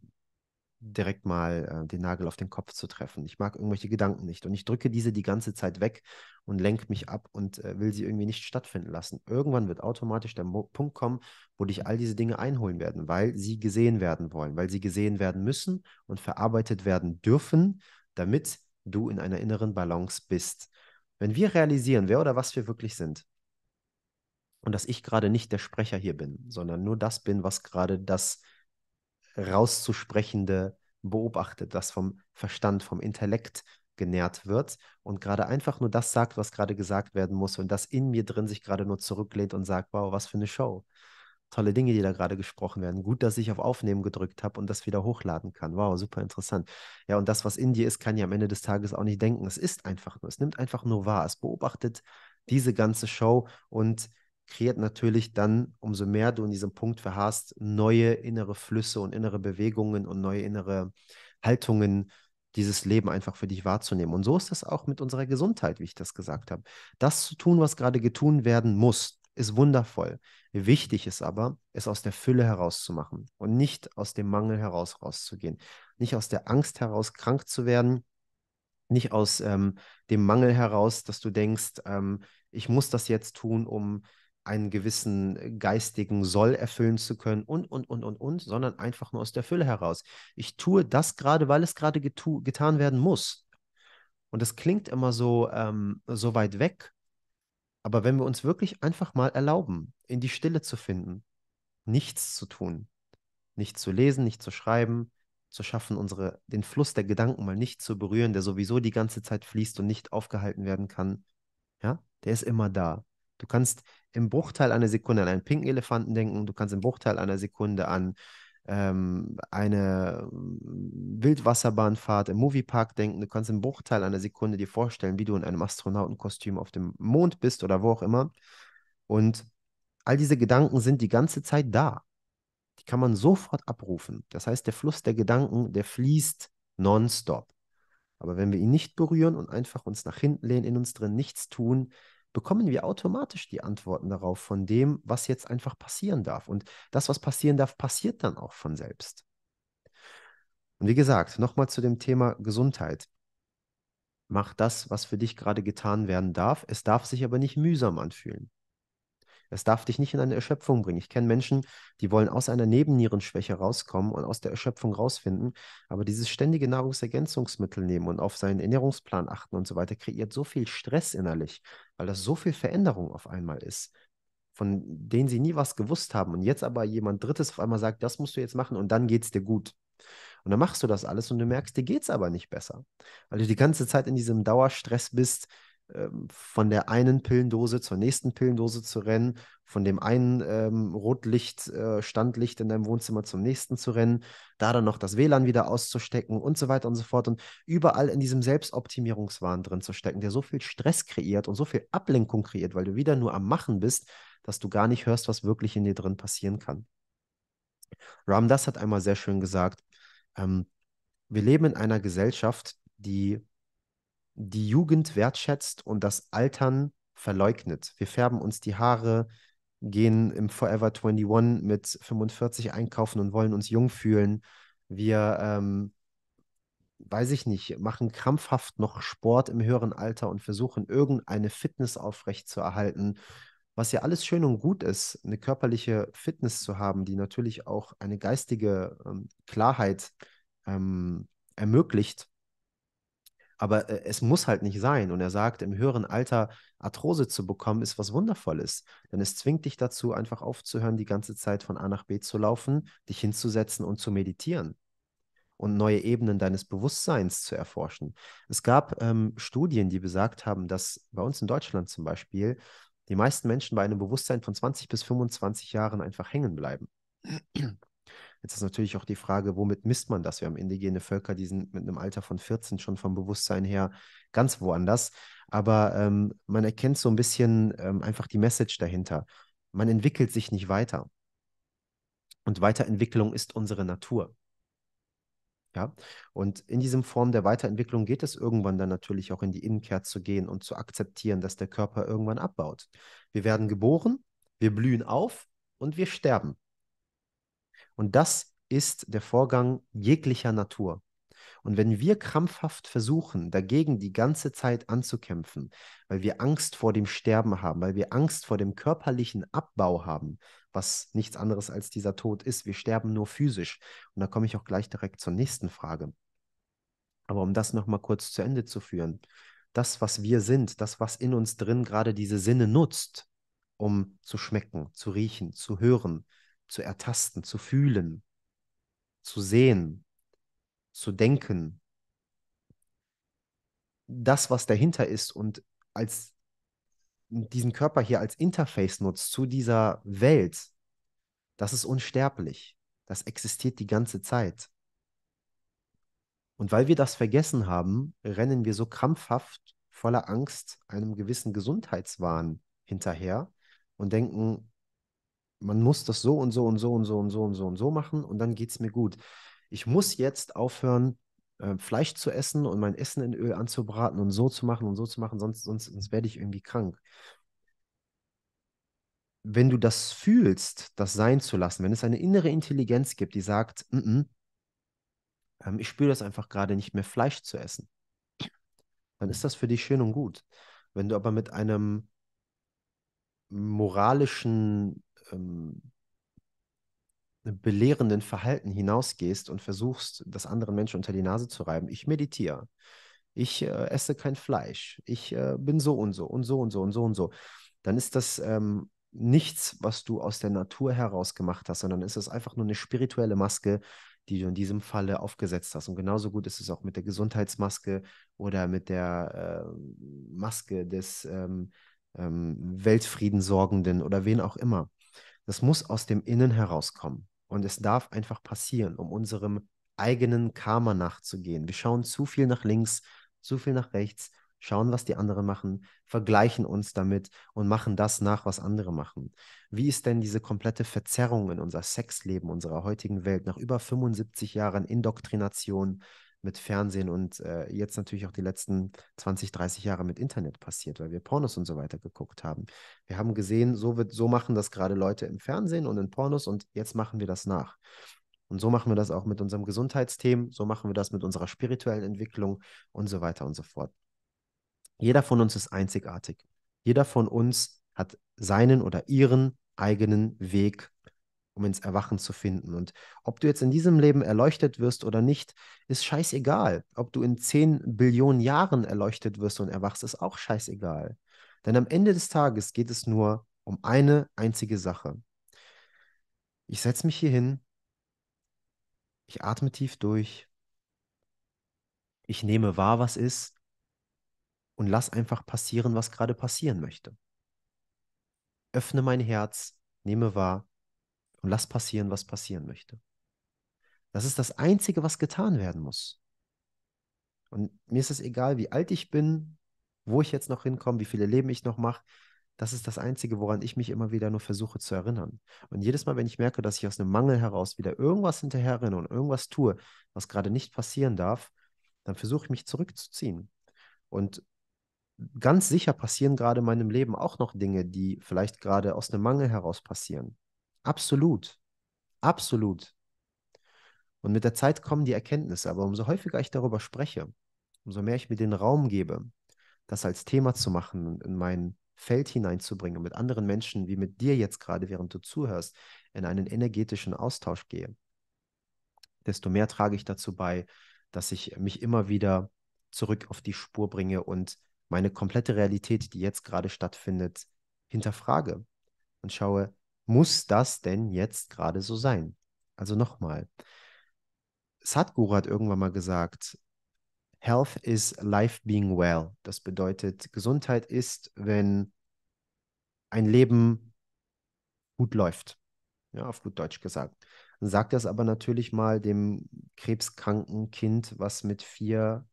direkt mal äh, den Nagel auf den Kopf zu treffen. Ich mag irgendwelche Gedanken nicht und ich drücke diese die ganze Zeit weg und lenke mich ab und äh, will sie irgendwie nicht stattfinden lassen. Irgendwann wird automatisch der Mo Punkt kommen, wo dich all diese Dinge einholen werden, weil sie gesehen werden wollen, weil sie gesehen werden müssen und verarbeitet werden dürfen, damit du in einer inneren Balance bist. Wenn wir realisieren, wer oder was wir wirklich sind, und dass ich gerade nicht der Sprecher hier bin, sondern nur das bin, was gerade das rauszusprechende beobachtet, das vom Verstand, vom Intellekt genährt wird und gerade einfach nur das sagt, was gerade gesagt werden muss und das in mir drin sich gerade nur zurücklehnt und sagt, wow, was für eine Show. Tolle Dinge, die da gerade gesprochen werden. Gut, dass ich auf Aufnehmen gedrückt habe und das wieder hochladen kann. Wow, super interessant. Ja, und das, was in dir ist, kann ja am Ende des Tages auch nicht denken. Es ist einfach nur, es nimmt einfach nur wahr. Es beobachtet diese ganze Show und kreiert natürlich dann, umso mehr du in diesem Punkt verharrst, neue innere Flüsse und innere Bewegungen und neue innere Haltungen, dieses Leben einfach für dich wahrzunehmen. Und so ist das auch mit unserer Gesundheit, wie ich das gesagt habe. Das zu tun, was gerade getun werden muss, ist wundervoll. Wichtig ist aber, es aus der Fülle herauszumachen und nicht aus dem Mangel heraus rauszugehen. Nicht aus der Angst heraus krank zu werden, nicht aus ähm, dem Mangel heraus, dass du denkst, ähm, ich muss das jetzt tun, um einen gewissen äh, geistigen Soll erfüllen zu können und, und, und, und, und, sondern einfach nur aus der Fülle heraus. Ich tue das gerade, weil es gerade getan werden muss. Und das klingt immer so, ähm, so weit weg. Aber wenn wir uns wirklich einfach mal erlauben, in die Stille zu finden, nichts zu tun, nicht zu lesen, nicht zu schreiben, zu schaffen, unsere, den Fluss der Gedanken mal nicht zu berühren, der sowieso die ganze Zeit fließt und nicht aufgehalten werden kann, ja, der ist immer da. Du kannst im Bruchteil einer Sekunde an einen pinken Elefanten denken, du kannst im Bruchteil einer Sekunde an ähm, eine Wildwasserbahnfahrt im Moviepark denken, du kannst im Bruchteil einer Sekunde dir vorstellen, wie du in einem Astronautenkostüm auf dem Mond bist oder wo auch immer. Und all diese Gedanken sind die ganze Zeit da. Die kann man sofort abrufen. Das heißt, der Fluss der Gedanken, der fließt nonstop. Aber wenn wir ihn nicht berühren und einfach uns nach hinten lehnen, in uns drin nichts tun, bekommen wir automatisch die Antworten darauf von dem, was jetzt einfach passieren darf. Und das, was passieren darf, passiert dann auch von selbst. Und wie gesagt, nochmal zu dem Thema Gesundheit. Mach das, was für dich gerade getan werden darf. Es darf sich aber nicht mühsam anfühlen. Es darf dich nicht in eine Erschöpfung bringen. Ich kenne Menschen, die wollen aus einer Nebennierenschwäche rauskommen und aus der Erschöpfung rausfinden, aber dieses ständige Nahrungsergänzungsmittel nehmen und auf seinen Ernährungsplan achten und so weiter kreiert so viel Stress innerlich, weil das so viel Veränderung auf einmal ist von denen sie nie was gewusst haben und jetzt aber jemand Drittes auf einmal sagt, das musst du jetzt machen und dann geht es dir gut. Und dann machst du das alles und du merkst, dir geht es aber nicht besser, weil du die ganze Zeit in diesem Dauerstress bist, ähm, von der einen Pillendose zur nächsten Pillendose zu rennen, von dem einen ähm, Rotlicht, äh, Standlicht in deinem Wohnzimmer zum nächsten zu rennen, da dann noch das WLAN wieder auszustecken und so weiter und so fort und überall in diesem Selbstoptimierungswahn drin zu stecken, der so viel Stress kreiert und so viel Ablenkung kreiert, weil du wieder nur am Machen bist, dass du gar nicht hörst, was wirklich in dir drin passieren kann. Ram Das hat einmal sehr schön gesagt, ähm, wir leben in einer Gesellschaft, die die Jugend wertschätzt und das Altern verleugnet. Wir färben uns die Haare, gehen im Forever 21 mit 45 einkaufen und wollen uns jung fühlen. Wir, ähm, weiß ich nicht, machen krampfhaft noch Sport im höheren Alter und versuchen irgendeine Fitness aufrechtzuerhalten, was ja alles schön und gut ist, eine körperliche Fitness zu haben, die natürlich auch eine geistige ähm, Klarheit ähm, ermöglicht. Aber äh, es muss halt nicht sein. Und er sagt, im höheren Alter Arthrose zu bekommen, ist was Wundervolles. Denn es zwingt dich dazu, einfach aufzuhören, die ganze Zeit von A nach B zu laufen, dich hinzusetzen und zu meditieren und neue Ebenen deines Bewusstseins zu erforschen. Es gab ähm, Studien, die besagt haben, dass bei uns in Deutschland zum Beispiel die meisten Menschen bei einem Bewusstsein von 20 bis 25 Jahren einfach hängen bleiben. Jetzt ist natürlich auch die Frage, womit misst man das? Wir haben indigene Völker, die sind mit einem Alter von 14 schon vom Bewusstsein her ganz woanders. Aber ähm, man erkennt so ein bisschen ähm, einfach die Message dahinter. Man entwickelt sich nicht weiter. Und Weiterentwicklung ist unsere Natur. Ja, und in diesem Form der Weiterentwicklung geht es irgendwann dann natürlich auch in die Innenkehr zu gehen und zu akzeptieren, dass der Körper irgendwann abbaut. Wir werden geboren, wir blühen auf und wir sterben. Und das ist der Vorgang jeglicher Natur. Und wenn wir krampfhaft versuchen, dagegen die ganze Zeit anzukämpfen, weil wir Angst vor dem Sterben haben, weil wir Angst vor dem körperlichen Abbau haben, was nichts anderes als dieser Tod ist, wir sterben nur physisch. Und da komme ich auch gleich direkt zur nächsten Frage. Aber um das nochmal kurz zu Ende zu führen, das, was wir sind, das, was in uns drin gerade diese Sinne nutzt, um zu schmecken, zu riechen, zu hören, zu ertasten, zu fühlen, zu sehen, zu denken. Das, was dahinter ist und als diesen Körper hier als Interface nutzt zu dieser Welt, das ist unsterblich. Das existiert die ganze Zeit. Und weil wir das vergessen haben, rennen wir so krampfhaft voller Angst einem gewissen Gesundheitswahn hinterher und denken, man muss das so und so und so und so und so und so und so machen und dann geht es mir gut. Ich muss jetzt aufhören, ähm, Fleisch zu essen und mein Essen in Öl anzubraten und so zu machen und so zu machen, sonst, sonst, sonst werde ich irgendwie krank. Wenn du das fühlst, das sein zu lassen, wenn es eine innere Intelligenz gibt, die sagt, N mm, -n, mm, ähm, ich spüre das einfach gerade nicht mehr, Fleisch zu essen, dann ist das für dich schön und gut. Wenn du aber mit einem moralischen ähm, belehrenden Verhalten hinausgehst und versuchst, das anderen Menschen unter die Nase zu reiben. Ich meditiere. Ich äh, esse kein Fleisch. Ich äh, bin so und so und so und so und so und so. Dann ist das ähm, nichts, was du aus der Natur heraus gemacht hast, sondern ist es einfach nur eine spirituelle Maske, die du in diesem Falle aufgesetzt hast. Und genauso gut ist es auch mit der Gesundheitsmaske oder mit der äh, Maske des ähm, ähm, Weltfriedensorgenden oder wen auch immer. Das muss aus dem Innen herauskommen. Und es darf einfach passieren, um unserem eigenen Karma nachzugehen. Wir schauen zu viel nach links, zu viel nach rechts, schauen, was die anderen machen, vergleichen uns damit und machen das nach, was andere machen. Wie ist denn diese komplette Verzerrung in unser Sexleben, unserer heutigen Welt nach über 75 Jahren Indoktrination, mit Fernsehen und äh, jetzt natürlich auch die letzten 20, 30 Jahre mit Internet passiert, weil wir Pornos und so weiter geguckt haben. Wir haben gesehen, so, wird, so machen das gerade Leute im Fernsehen und in Pornos und jetzt machen wir das nach. Und so machen wir das auch mit unserem Gesundheitsthema, so machen wir das mit unserer spirituellen Entwicklung und so weiter und so fort. Jeder von uns ist einzigartig. Jeder von uns hat seinen oder ihren eigenen Weg um ins Erwachen zu finden. Und ob du jetzt in diesem Leben erleuchtet wirst oder nicht, ist scheißegal. Ob du in 10 Billionen Jahren erleuchtet wirst und erwachst, ist auch scheißegal. Denn am Ende des Tages geht es nur um eine einzige Sache. Ich setze mich hier hin, ich atme tief durch, ich nehme wahr, was ist und lass einfach passieren, was gerade passieren möchte. Öffne mein Herz, nehme wahr, und lass passieren, was passieren möchte. Das ist das Einzige, was getan werden muss. Und mir ist es egal, wie alt ich bin, wo ich jetzt noch hinkomme, wie viele Leben ich noch mache. Das ist das Einzige, woran ich mich immer wieder nur versuche zu erinnern. Und jedes Mal, wenn ich merke, dass ich aus einem Mangel heraus wieder irgendwas hinterherrenne und irgendwas tue, was gerade nicht passieren darf, dann versuche ich mich zurückzuziehen. Und ganz sicher passieren gerade in meinem Leben auch noch Dinge, die vielleicht gerade aus einem Mangel heraus passieren. Absolut. Absolut. Und mit der Zeit kommen die Erkenntnisse, aber umso häufiger ich darüber spreche, umso mehr ich mir den Raum gebe, das als Thema zu machen und in mein Feld hineinzubringen mit anderen Menschen, wie mit dir jetzt gerade, während du zuhörst, in einen energetischen Austausch gehe, desto mehr trage ich dazu bei, dass ich mich immer wieder zurück auf die Spur bringe und meine komplette Realität, die jetzt gerade stattfindet, hinterfrage und schaue, muss das denn jetzt gerade so sein? Also nochmal. Sadhguru hat irgendwann mal gesagt, Health is life being well. Das bedeutet, Gesundheit ist, wenn ein Leben gut läuft. Ja, auf gut Deutsch gesagt. Dann sagt das aber natürlich mal dem krebskranken Kind, was mit vier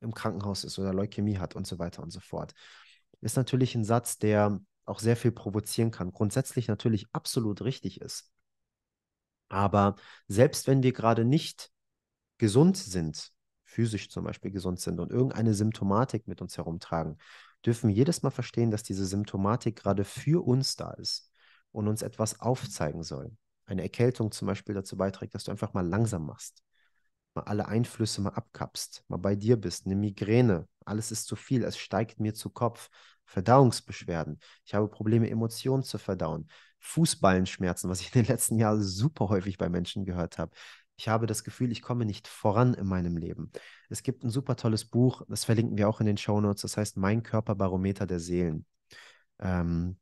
im Krankenhaus ist oder Leukämie hat und so weiter und so fort. Ist natürlich ein Satz, der auch sehr viel provozieren kann, grundsätzlich natürlich absolut richtig ist. Aber selbst wenn wir gerade nicht gesund sind, physisch zum Beispiel gesund sind und irgendeine Symptomatik mit uns herumtragen, dürfen wir jedes Mal verstehen, dass diese Symptomatik gerade für uns da ist und uns etwas aufzeigen soll. Eine Erkältung zum Beispiel dazu beiträgt, dass du einfach mal langsam machst mal alle Einflüsse mal abkappst, mal bei dir bist, eine Migräne, alles ist zu viel, es steigt mir zu Kopf, Verdauungsbeschwerden, ich habe Probleme, Emotionen zu verdauen, Fußballenschmerzen, was ich in den letzten Jahren super häufig bei Menschen gehört habe. Ich habe das Gefühl, ich komme nicht voran in meinem Leben. Es gibt ein super tolles Buch, das verlinken wir auch in den Show Notes, das heißt Mein Körperbarometer der Seelen. Ähm,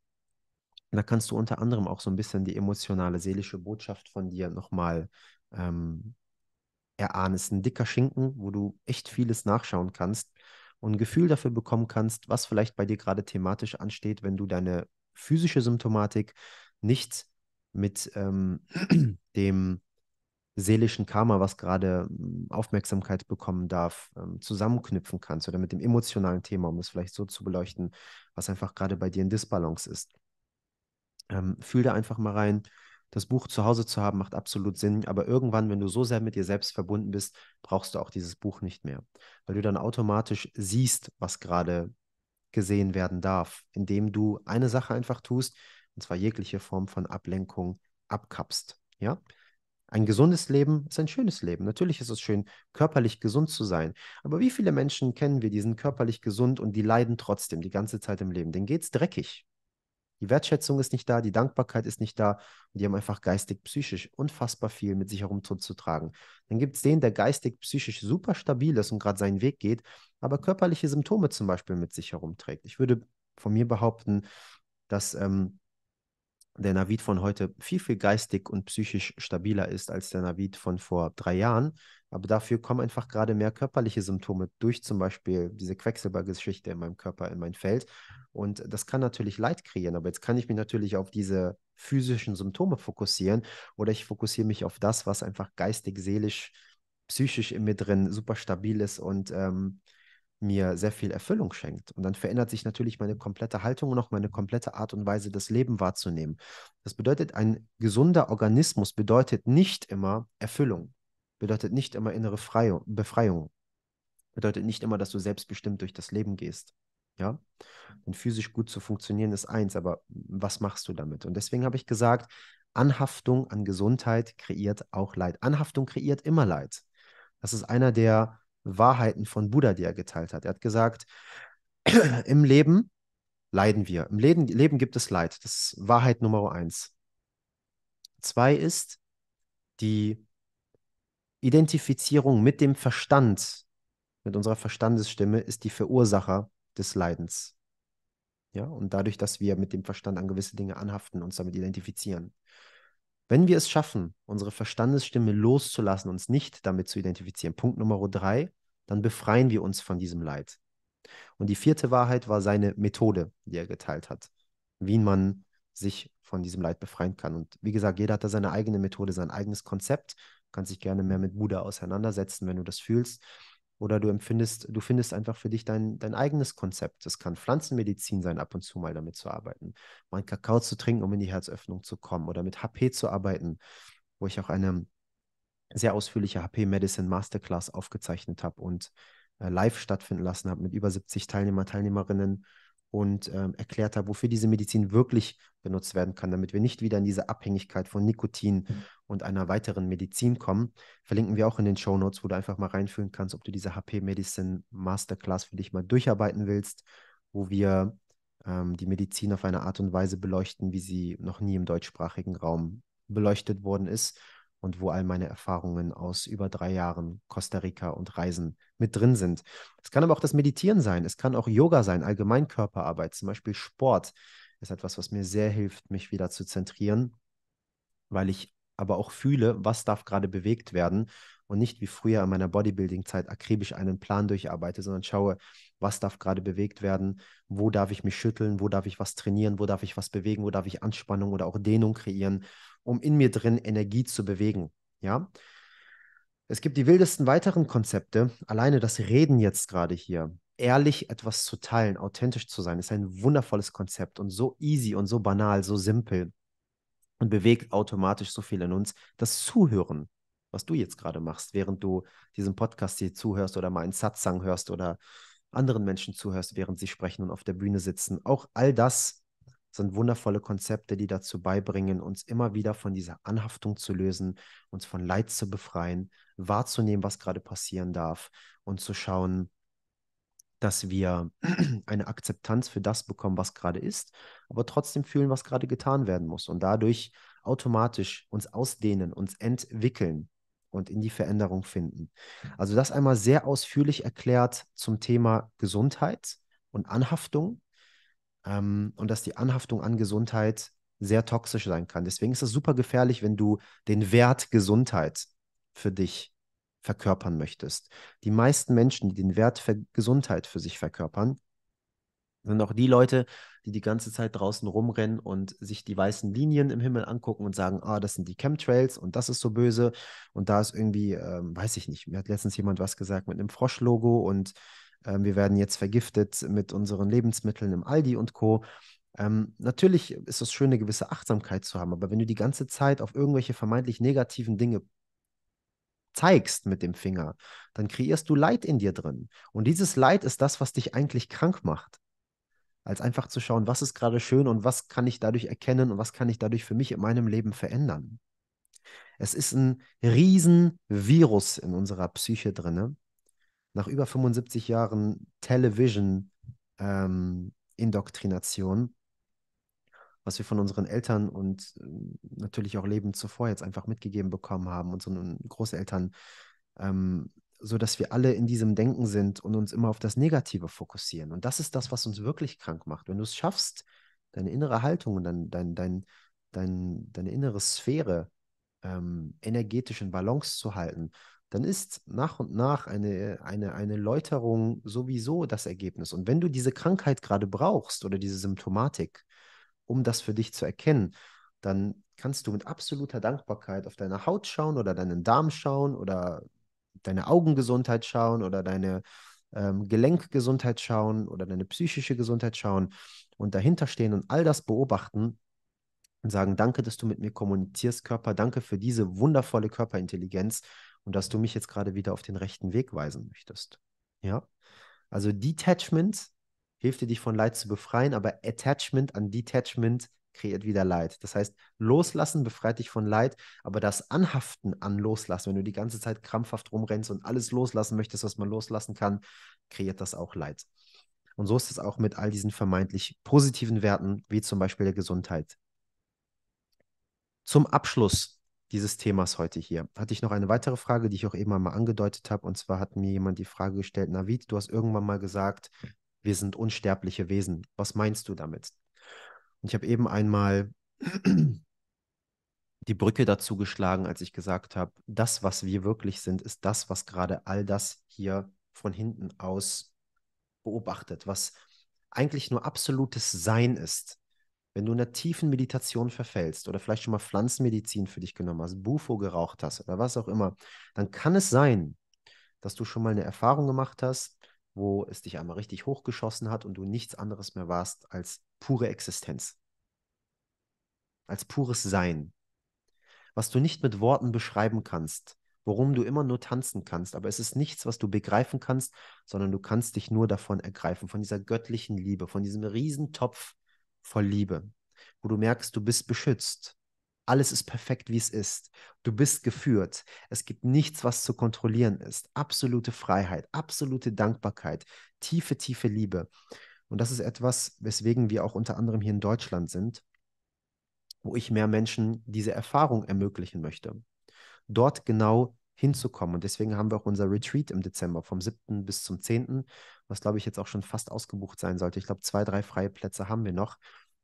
da kannst du unter anderem auch so ein bisschen die emotionale, seelische Botschaft von dir nochmal ähm, erahnen. Es ist ein dicker Schinken, wo du echt vieles nachschauen kannst und ein Gefühl dafür bekommen kannst, was vielleicht bei dir gerade thematisch ansteht, wenn du deine physische Symptomatik nicht mit ähm, *clears throat* dem seelischen Karma, was gerade hm, Aufmerksamkeit bekommen darf, ähm, zusammenknüpfen kannst oder mit dem emotionalen Thema, um es vielleicht so zu beleuchten, was einfach gerade bei dir in Disbalance ist. Ähm, fühl da einfach mal rein, das Buch zu Hause zu haben macht absolut Sinn, aber irgendwann, wenn du so sehr mit dir selbst verbunden bist, brauchst du auch dieses Buch nicht mehr, weil du dann automatisch siehst, was gerade gesehen werden darf, indem du eine Sache einfach tust, und zwar jegliche Form von Ablenkung abkappst. Ja? Ein gesundes Leben ist ein schönes Leben. Natürlich ist es schön, körperlich gesund zu sein. Aber wie viele Menschen kennen wir, die sind körperlich gesund und die leiden trotzdem die ganze Zeit im Leben? Denen geht es dreckig. Die Wertschätzung ist nicht da, die Dankbarkeit ist nicht da und die haben einfach geistig, psychisch unfassbar viel mit sich herumzutragen. Dann gibt es den, der geistig, psychisch super stabil ist und gerade seinen Weg geht, aber körperliche Symptome zum Beispiel mit sich herumträgt. Ich würde von mir behaupten, dass ähm, der Navid von heute viel, viel geistig und psychisch stabiler ist als der Navid von vor drei Jahren. Aber dafür kommen einfach gerade mehr körperliche Symptome durch zum Beispiel diese Quecksilbergeschichte in meinem Körper, in mein Feld. Und das kann natürlich Leid kreieren, aber jetzt kann ich mich natürlich auf diese physischen Symptome fokussieren oder ich fokussiere mich auf das, was einfach geistig, seelisch, psychisch in mir drin super stabil ist und ähm, mir sehr viel Erfüllung schenkt. Und dann verändert sich natürlich meine komplette Haltung und auch meine komplette Art und Weise, das Leben wahrzunehmen. Das bedeutet, ein gesunder Organismus bedeutet nicht immer Erfüllung, bedeutet nicht immer innere Befreiung, bedeutet nicht immer, dass du selbstbestimmt durch das Leben gehst ja, denn physisch gut zu funktionieren ist eins, aber was machst du damit? Und deswegen habe ich gesagt, Anhaftung an Gesundheit kreiert auch Leid. Anhaftung kreiert immer Leid. Das ist einer der Wahrheiten von Buddha, die er geteilt hat. Er hat gesagt, *clears throat* im Leben leiden wir. Im Leben, Leben gibt es Leid. Das ist Wahrheit Nummer eins. Zwei ist die Identifizierung mit dem Verstand, mit unserer Verstandesstimme, ist die Verursacher des Leidens. Ja, und dadurch, dass wir mit dem Verstand an gewisse Dinge anhaften, uns damit identifizieren. Wenn wir es schaffen, unsere Verstandesstimme loszulassen, uns nicht damit zu identifizieren, Punkt Nummer drei, dann befreien wir uns von diesem Leid. Und die vierte Wahrheit war seine Methode, die er geteilt hat, wie man sich von diesem Leid befreien kann. Und wie gesagt, jeder hat da seine eigene Methode, sein eigenes Konzept. kann sich gerne mehr mit Buddha auseinandersetzen, wenn du das fühlst oder du empfindest, du findest einfach für dich dein, dein eigenes Konzept. Es kann Pflanzenmedizin sein, ab und zu mal damit zu arbeiten, mal einen Kakao zu trinken, um in die Herzöffnung zu kommen oder mit HP zu arbeiten, wo ich auch eine sehr ausführliche HP Medicine Masterclass aufgezeichnet habe und äh, live stattfinden lassen habe mit über 70 Teilnehmer, Teilnehmerinnen und ähm, erklärt habe, wofür diese Medizin wirklich benutzt werden kann, damit wir nicht wieder in diese Abhängigkeit von Nikotin mhm. und einer weiteren Medizin kommen. Verlinken wir auch in den Show Notes, wo du einfach mal reinführen kannst, ob du diese HP Medicine Masterclass für dich mal durcharbeiten willst, wo wir ähm, die Medizin auf eine Art und Weise beleuchten, wie sie noch nie im deutschsprachigen Raum beleuchtet worden ist und wo all meine Erfahrungen aus über drei Jahren Costa Rica und Reisen mit drin sind. Es kann aber auch das Meditieren sein, es kann auch Yoga sein, Allgemeinkörperarbeit, zum Beispiel Sport ist etwas, was mir sehr hilft, mich wieder zu zentrieren, weil ich aber auch fühle, was darf gerade bewegt werden und nicht wie früher in meiner Bodybuilding-Zeit akribisch einen Plan durcharbeite, sondern schaue, was darf gerade bewegt werden, wo darf ich mich schütteln, wo darf ich was trainieren, wo darf ich was bewegen, wo darf ich Anspannung oder auch Dehnung kreieren um in mir drin Energie zu bewegen. Ja. Es gibt die wildesten weiteren Konzepte. Alleine das Reden jetzt gerade hier, ehrlich etwas zu teilen, authentisch zu sein, ist ein wundervolles Konzept und so easy und so banal, so simpel und bewegt automatisch so viel in uns. Das Zuhören, was du jetzt gerade machst, während du diesem Podcast hier zuhörst oder mal einen Satsang hörst oder anderen Menschen zuhörst, während sie sprechen und auf der Bühne sitzen, auch all das sind wundervolle Konzepte, die dazu beibringen, uns immer wieder von dieser Anhaftung zu lösen, uns von Leid zu befreien, wahrzunehmen, was gerade passieren darf und zu schauen, dass wir *clears throat* eine Akzeptanz für das bekommen, was gerade ist, aber trotzdem fühlen, was gerade getan werden muss und dadurch automatisch uns ausdehnen, uns entwickeln und in die Veränderung finden. Also das einmal sehr ausführlich erklärt zum Thema Gesundheit und Anhaftung ähm, und dass die Anhaftung an Gesundheit sehr toxisch sein kann. Deswegen ist es super gefährlich, wenn du den Wert Gesundheit für dich verkörpern möchtest. Die meisten Menschen, die den Wert für Gesundheit für sich verkörpern, sind auch die Leute, die die ganze Zeit draußen rumrennen und sich die weißen Linien im Himmel angucken und sagen, ah, das sind die Chemtrails und das ist so böse und da ist irgendwie, ähm, weiß ich nicht, mir hat letztens jemand was gesagt mit einem Frosch-Logo und ähm, wir werden jetzt vergiftet mit unseren Lebensmitteln im Aldi und Co. Ähm, natürlich ist es schön, eine gewisse Achtsamkeit zu haben, aber wenn du die ganze Zeit auf irgendwelche vermeintlich negativen Dinge zeigst mit dem Finger, dann kreierst du Leid in dir drin. Und dieses Leid ist das, was dich eigentlich krank macht. Als einfach zu schauen, was ist gerade schön und was kann ich dadurch erkennen und was kann ich dadurch für mich in meinem Leben verändern. Es ist ein Riesenvirus in unserer Psyche drin nach über 75 Jahren Television-Indoktrination, ähm, was wir von unseren Eltern und äh, natürlich auch Leben zuvor jetzt einfach mitgegeben bekommen haben, unseren Großeltern, ähm, so dass wir alle in diesem Denken sind und uns immer auf das Negative fokussieren. Und das ist das, was uns wirklich krank macht. Wenn du es schaffst, deine innere Haltung und dein, dein, dein, dein, deine innere Sphäre ähm, energetisch in Balance zu halten dann ist nach und nach eine, eine, eine Läuterung sowieso das Ergebnis. Und wenn du diese Krankheit gerade brauchst oder diese Symptomatik, um das für dich zu erkennen, dann kannst du mit absoluter Dankbarkeit auf deine Haut schauen oder deinen Darm schauen oder deine Augengesundheit schauen oder deine ähm, Gelenkgesundheit schauen oder deine psychische Gesundheit schauen und dahinter stehen und all das beobachten und sagen, danke, dass du mit mir kommunizierst, Körper, danke für diese wundervolle Körperintelligenz und dass du mich jetzt gerade wieder auf den rechten Weg weisen möchtest. Ja? Also Detachment hilft dir, dich von Leid zu befreien, aber Attachment an Detachment kreiert wieder Leid. Das heißt, loslassen befreit dich von Leid, aber das Anhaften an Loslassen, wenn du die ganze Zeit krampfhaft rumrennst und alles loslassen möchtest, was man loslassen kann, kreiert das auch Leid. Und so ist es auch mit all diesen vermeintlich positiven Werten, wie zum Beispiel der Gesundheit. Zum Abschluss dieses Themas heute hier. Hatte ich noch eine weitere Frage, die ich auch eben einmal angedeutet habe. Und zwar hat mir jemand die Frage gestellt, Navid, du hast irgendwann mal gesagt, wir sind unsterbliche Wesen. Was meinst du damit? Und ich habe eben einmal *clears throat* die Brücke dazu geschlagen, als ich gesagt habe, das, was wir wirklich sind, ist das, was gerade all das hier von hinten aus beobachtet, was eigentlich nur absolutes Sein ist wenn du in einer tiefen Meditation verfällst oder vielleicht schon mal Pflanzenmedizin für dich genommen hast, Bufo geraucht hast oder was auch immer, dann kann es sein, dass du schon mal eine Erfahrung gemacht hast, wo es dich einmal richtig hochgeschossen hat und du nichts anderes mehr warst als pure Existenz, als pures Sein, was du nicht mit Worten beschreiben kannst, worum du immer nur tanzen kannst, aber es ist nichts, was du begreifen kannst, sondern du kannst dich nur davon ergreifen, von dieser göttlichen Liebe, von diesem Riesentopf voll Liebe, wo du merkst, du bist beschützt. Alles ist perfekt, wie es ist. Du bist geführt. Es gibt nichts, was zu kontrollieren ist. Absolute Freiheit, absolute Dankbarkeit, tiefe, tiefe Liebe. Und das ist etwas, weswegen wir auch unter anderem hier in Deutschland sind, wo ich mehr Menschen diese Erfahrung ermöglichen möchte. Dort genau hinzukommen. Und deswegen haben wir auch unser Retreat im Dezember vom 7. bis zum 10., was glaube ich jetzt auch schon fast ausgebucht sein sollte. Ich glaube, zwei, drei freie Plätze haben wir noch.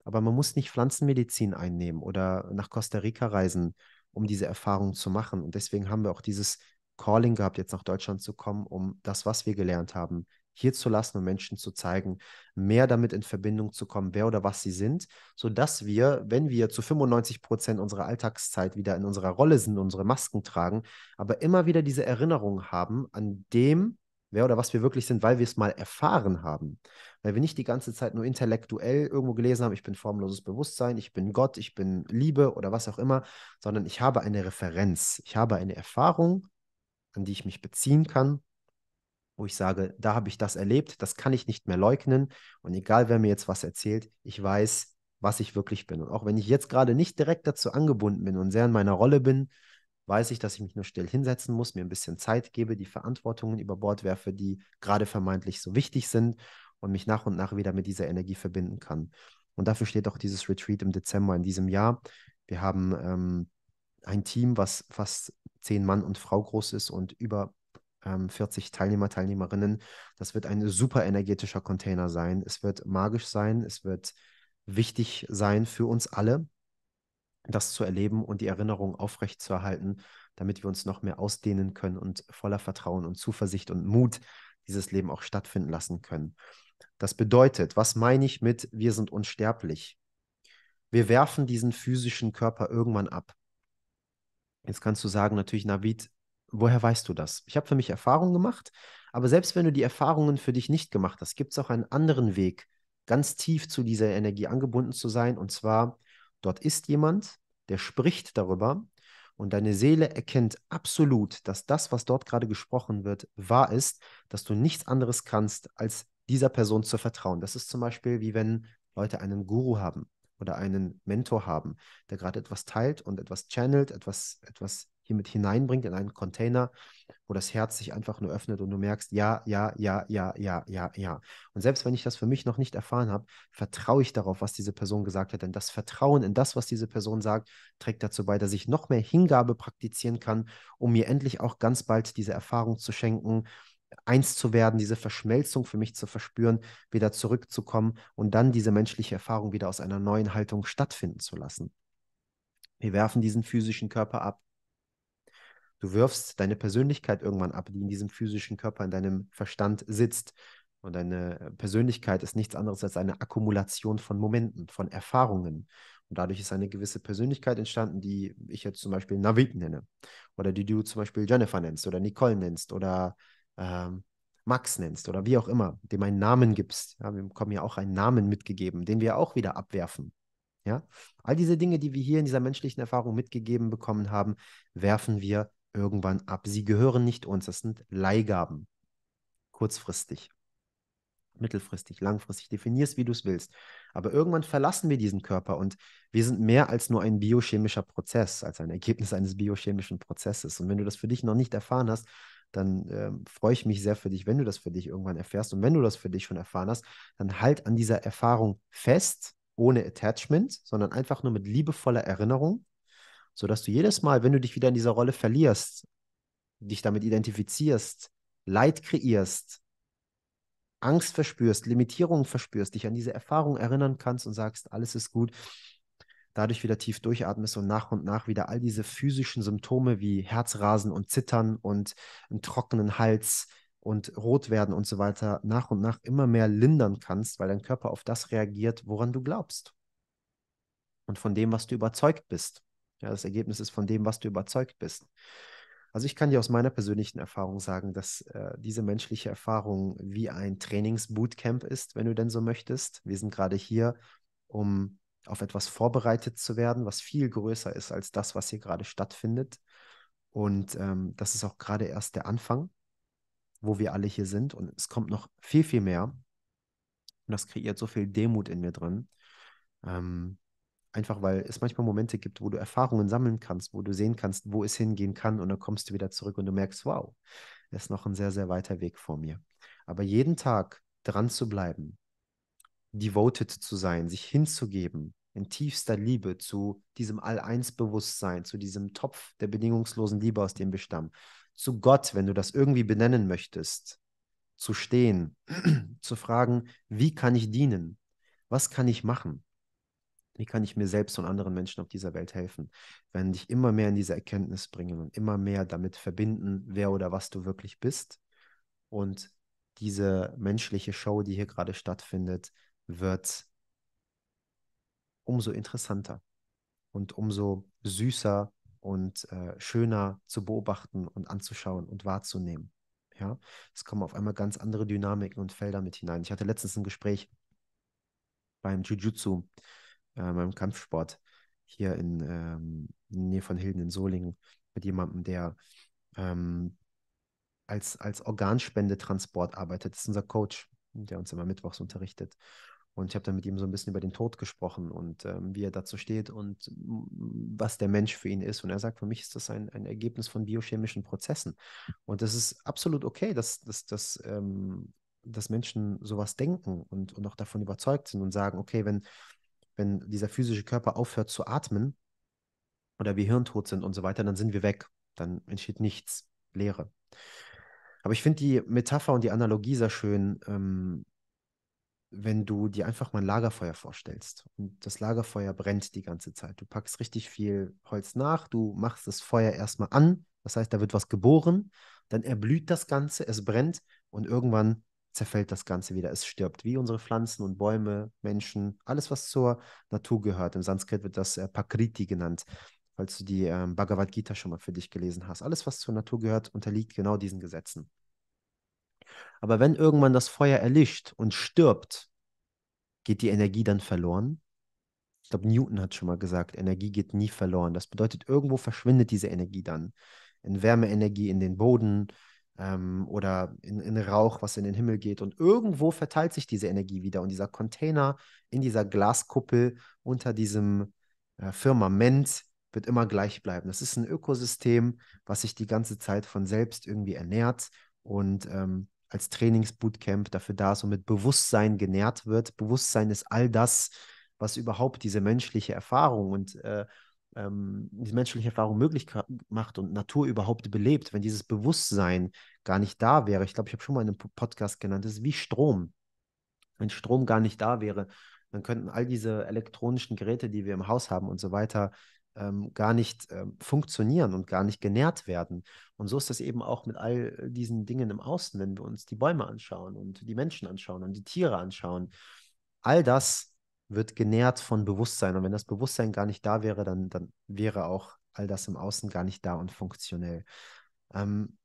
Aber man muss nicht Pflanzenmedizin einnehmen oder nach Costa Rica reisen, um diese Erfahrung zu machen. Und deswegen haben wir auch dieses Calling gehabt, jetzt nach Deutschland zu kommen, um das, was wir gelernt haben, hier zu lassen und Menschen zu zeigen, mehr damit in Verbindung zu kommen, wer oder was sie sind, sodass wir, wenn wir zu 95 Prozent unserer Alltagszeit wieder in unserer Rolle sind, unsere Masken tragen, aber immer wieder diese Erinnerung haben an dem, wer oder was wir wirklich sind, weil wir es mal erfahren haben. Weil wir nicht die ganze Zeit nur intellektuell irgendwo gelesen haben, ich bin formloses Bewusstsein, ich bin Gott, ich bin Liebe oder was auch immer, sondern ich habe eine Referenz, ich habe eine Erfahrung, an die ich mich beziehen kann, wo ich sage, da habe ich das erlebt, das kann ich nicht mehr leugnen. Und egal, wer mir jetzt was erzählt, ich weiß, was ich wirklich bin. Und auch wenn ich jetzt gerade nicht direkt dazu angebunden bin und sehr in meiner Rolle bin, weiß ich, dass ich mich nur still hinsetzen muss, mir ein bisschen Zeit gebe, die Verantwortungen über Bord werfe, die gerade vermeintlich so wichtig sind und mich nach und nach wieder mit dieser Energie verbinden kann. Und dafür steht auch dieses Retreat im Dezember in diesem Jahr. Wir haben ähm, ein Team, was fast zehn Mann und Frau groß ist und über 40 ähm, Teilnehmer, Teilnehmerinnen. Das wird ein super energetischer Container sein. Es wird magisch sein. Es wird wichtig sein für uns alle das zu erleben und die Erinnerung aufrechtzuerhalten, damit wir uns noch mehr ausdehnen können und voller Vertrauen und Zuversicht und Mut dieses Leben auch stattfinden lassen können. Das bedeutet, was meine ich mit, wir sind unsterblich? Wir werfen diesen physischen Körper irgendwann ab. Jetzt kannst du sagen, natürlich, Navid, woher weißt du das? Ich habe für mich Erfahrungen gemacht, aber selbst wenn du die Erfahrungen für dich nicht gemacht hast, gibt es auch einen anderen Weg, ganz tief zu dieser Energie angebunden zu sein, und zwar Dort ist jemand, der spricht darüber und deine Seele erkennt absolut, dass das, was dort gerade gesprochen wird, wahr ist, dass du nichts anderes kannst, als dieser Person zu vertrauen. Das ist zum Beispiel wie wenn Leute einen Guru haben oder einen Mentor haben, der gerade etwas teilt und etwas channelt, etwas, etwas hiermit hineinbringt in einen Container, wo das Herz sich einfach nur öffnet und du merkst, ja, ja, ja, ja, ja, ja, ja. Und selbst wenn ich das für mich noch nicht erfahren habe, vertraue ich darauf, was diese Person gesagt hat. Denn das Vertrauen in das, was diese Person sagt, trägt dazu bei, dass ich noch mehr Hingabe praktizieren kann, um mir endlich auch ganz bald diese Erfahrung zu schenken, eins zu werden, diese Verschmelzung für mich zu verspüren, wieder zurückzukommen und dann diese menschliche Erfahrung wieder aus einer neuen Haltung stattfinden zu lassen. Wir werfen diesen physischen Körper ab, Du wirfst deine Persönlichkeit irgendwann ab, die in diesem physischen Körper, in deinem Verstand sitzt. Und deine äh, Persönlichkeit ist nichts anderes als eine Akkumulation von Momenten, von Erfahrungen. Und dadurch ist eine gewisse Persönlichkeit entstanden, die ich jetzt zum Beispiel Navid nenne. Oder die du zum Beispiel Jennifer nennst oder Nicole nennst oder ähm, Max nennst oder wie auch immer, dem einen Namen gibst. Ja, wir bekommen ja auch einen Namen mitgegeben, den wir auch wieder abwerfen. Ja? All diese Dinge, die wir hier in dieser menschlichen Erfahrung mitgegeben bekommen haben, werfen wir irgendwann ab. Sie gehören nicht uns. Das sind Leihgaben. Kurzfristig, mittelfristig, langfristig. Definier es, wie du es willst. Aber irgendwann verlassen wir diesen Körper und wir sind mehr als nur ein biochemischer Prozess, als ein Ergebnis eines biochemischen Prozesses. Und wenn du das für dich noch nicht erfahren hast, dann äh, freue ich mich sehr für dich, wenn du das für dich irgendwann erfährst. Und wenn du das für dich schon erfahren hast, dann halt an dieser Erfahrung fest, ohne Attachment, sondern einfach nur mit liebevoller Erinnerung sodass du jedes Mal, wenn du dich wieder in dieser Rolle verlierst, dich damit identifizierst, Leid kreierst, Angst verspürst, Limitierungen verspürst, dich an diese Erfahrung erinnern kannst und sagst, alles ist gut, dadurch wieder tief durchatmest und nach und nach wieder all diese physischen Symptome wie Herzrasen und Zittern und einen trockenen Hals und rot werden und so weiter nach und nach immer mehr lindern kannst, weil dein Körper auf das reagiert, woran du glaubst und von dem, was du überzeugt bist. Ja, das Ergebnis ist von dem, was du überzeugt bist. Also ich kann dir aus meiner persönlichen Erfahrung sagen, dass äh, diese menschliche Erfahrung wie ein Trainingsbootcamp ist, wenn du denn so möchtest. Wir sind gerade hier, um auf etwas vorbereitet zu werden, was viel größer ist als das, was hier gerade stattfindet. Und ähm, das ist auch gerade erst der Anfang, wo wir alle hier sind. Und es kommt noch viel, viel mehr. Und das kreiert so viel Demut in mir drin. Ähm, Einfach weil es manchmal Momente gibt, wo du Erfahrungen sammeln kannst, wo du sehen kannst, wo es hingehen kann und dann kommst du wieder zurück und du merkst, wow, ist noch ein sehr, sehr weiter Weg vor mir. Aber jeden Tag dran zu bleiben, devoted zu sein, sich hinzugeben, in tiefster Liebe zu diesem All-Eins-Bewusstsein, zu diesem Topf der bedingungslosen Liebe, aus dem wir stammen, zu Gott, wenn du das irgendwie benennen möchtest, zu stehen, *clears throat* zu fragen, wie kann ich dienen? Was kann ich machen? wie kann ich mir selbst und anderen Menschen auf dieser Welt helfen, wenn dich immer mehr in diese Erkenntnis bringen und immer mehr damit verbinden, wer oder was du wirklich bist. Und diese menschliche Show, die hier gerade stattfindet, wird umso interessanter und umso süßer und äh, schöner zu beobachten und anzuschauen und wahrzunehmen. Ja, es kommen auf einmal ganz andere Dynamiken und Felder mit hinein. Ich hatte letztens ein Gespräch beim Jujutsu ähm, im Kampfsport hier in, ähm, in der Nähe von Hilden in Solingen mit jemandem, der ähm, als, als Organspendetransport arbeitet. Das ist unser Coach, der uns immer mittwochs unterrichtet. Und ich habe dann mit ihm so ein bisschen über den Tod gesprochen und ähm, wie er dazu steht und was der Mensch für ihn ist. Und er sagt, für mich ist das ein, ein Ergebnis von biochemischen Prozessen. Und das ist absolut okay, dass, dass, dass, ähm, dass Menschen sowas denken und, und auch davon überzeugt sind und sagen, okay, wenn, wenn dieser physische Körper aufhört zu atmen oder wir hirntot sind und so weiter, dann sind wir weg. Dann entsteht nichts, Leere. Aber ich finde die Metapher und die Analogie sehr schön, ähm, wenn du dir einfach mal ein Lagerfeuer vorstellst. Und das Lagerfeuer brennt die ganze Zeit. Du packst richtig viel Holz nach, du machst das Feuer erstmal an. Das heißt, da wird was geboren, dann erblüht das Ganze, es brennt und irgendwann zerfällt das Ganze wieder. Es stirbt, wie unsere Pflanzen und Bäume, Menschen, alles, was zur Natur gehört. Im Sanskrit wird das äh, Pakriti genannt, falls du die ähm, Bhagavad Gita schon mal für dich gelesen hast. Alles, was zur Natur gehört, unterliegt genau diesen Gesetzen. Aber wenn irgendwann das Feuer erlischt und stirbt, geht die Energie dann verloren? Ich glaube, Newton hat schon mal gesagt, Energie geht nie verloren. Das bedeutet, irgendwo verschwindet diese Energie dann. In Wärmeenergie, in den Boden, ähm, oder in, in Rauch, was in den Himmel geht. Und irgendwo verteilt sich diese Energie wieder. Und dieser Container in dieser Glaskuppel unter diesem äh, Firmament wird immer gleich bleiben. Das ist ein Ökosystem, was sich die ganze Zeit von selbst irgendwie ernährt. Und ähm, als Trainingsbootcamp dafür da, so mit Bewusstsein genährt wird. Bewusstsein ist all das, was überhaupt diese menschliche Erfahrung und äh, ähm, die menschliche Erfahrung möglich macht und Natur überhaupt belebt, wenn dieses Bewusstsein gar nicht da wäre. Ich glaube, ich habe schon mal einen Podcast genannt, das ist wie Strom. Wenn Strom gar nicht da wäre, dann könnten all diese elektronischen Geräte, die wir im Haus haben und so weiter, ähm, gar nicht ähm, funktionieren und gar nicht genährt werden. Und so ist das eben auch mit all diesen Dingen im Außen, wenn wir uns die Bäume anschauen und die Menschen anschauen und die Tiere anschauen. All das wird genährt von Bewusstsein. Und wenn das Bewusstsein gar nicht da wäre, dann, dann wäre auch all das im Außen gar nicht da und funktionell. Ähm,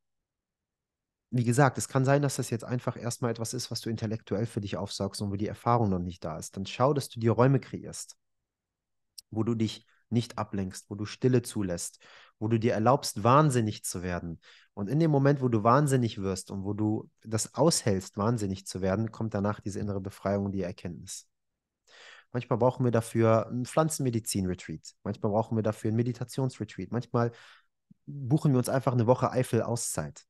wie gesagt, es kann sein, dass das jetzt einfach erstmal etwas ist, was du intellektuell für dich aufsaugst und wo die Erfahrung noch nicht da ist. Dann schau, dass du dir Räume kreierst, wo du dich nicht ablenkst, wo du Stille zulässt, wo du dir erlaubst, wahnsinnig zu werden. Und in dem Moment, wo du wahnsinnig wirst und wo du das aushältst, wahnsinnig zu werden, kommt danach diese innere Befreiung und die Erkenntnis. Manchmal brauchen wir dafür einen Pflanzenmedizin-Retreat. Manchmal brauchen wir dafür einen Meditationsretreat. Manchmal buchen wir uns einfach eine Woche Eifel Auszeit.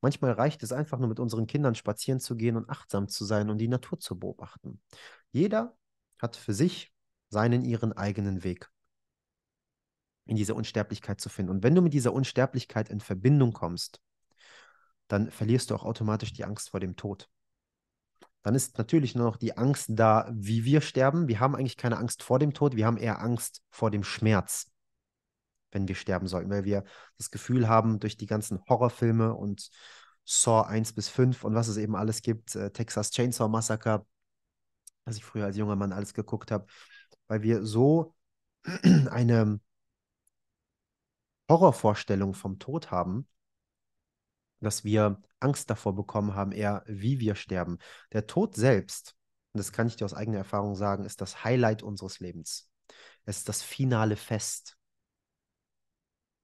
Manchmal reicht es einfach nur mit unseren Kindern spazieren zu gehen und achtsam zu sein und die Natur zu beobachten. Jeder hat für sich seinen ihren eigenen Weg in dieser Unsterblichkeit zu finden. Und wenn du mit dieser Unsterblichkeit in Verbindung kommst, dann verlierst du auch automatisch die Angst vor dem Tod dann ist natürlich nur noch die Angst da, wie wir sterben. Wir haben eigentlich keine Angst vor dem Tod, wir haben eher Angst vor dem Schmerz, wenn wir sterben sollten, weil wir das Gefühl haben, durch die ganzen Horrorfilme und Saw 1 bis 5 und was es eben alles gibt, äh, Texas Chainsaw Massacre, was ich früher als junger Mann alles geguckt habe, weil wir so *clears throat* eine Horrorvorstellung vom Tod haben, dass wir Angst davor bekommen haben, eher wie wir sterben. Der Tod selbst, und das kann ich dir aus eigener Erfahrung sagen, ist das Highlight unseres Lebens. Es ist das finale Fest.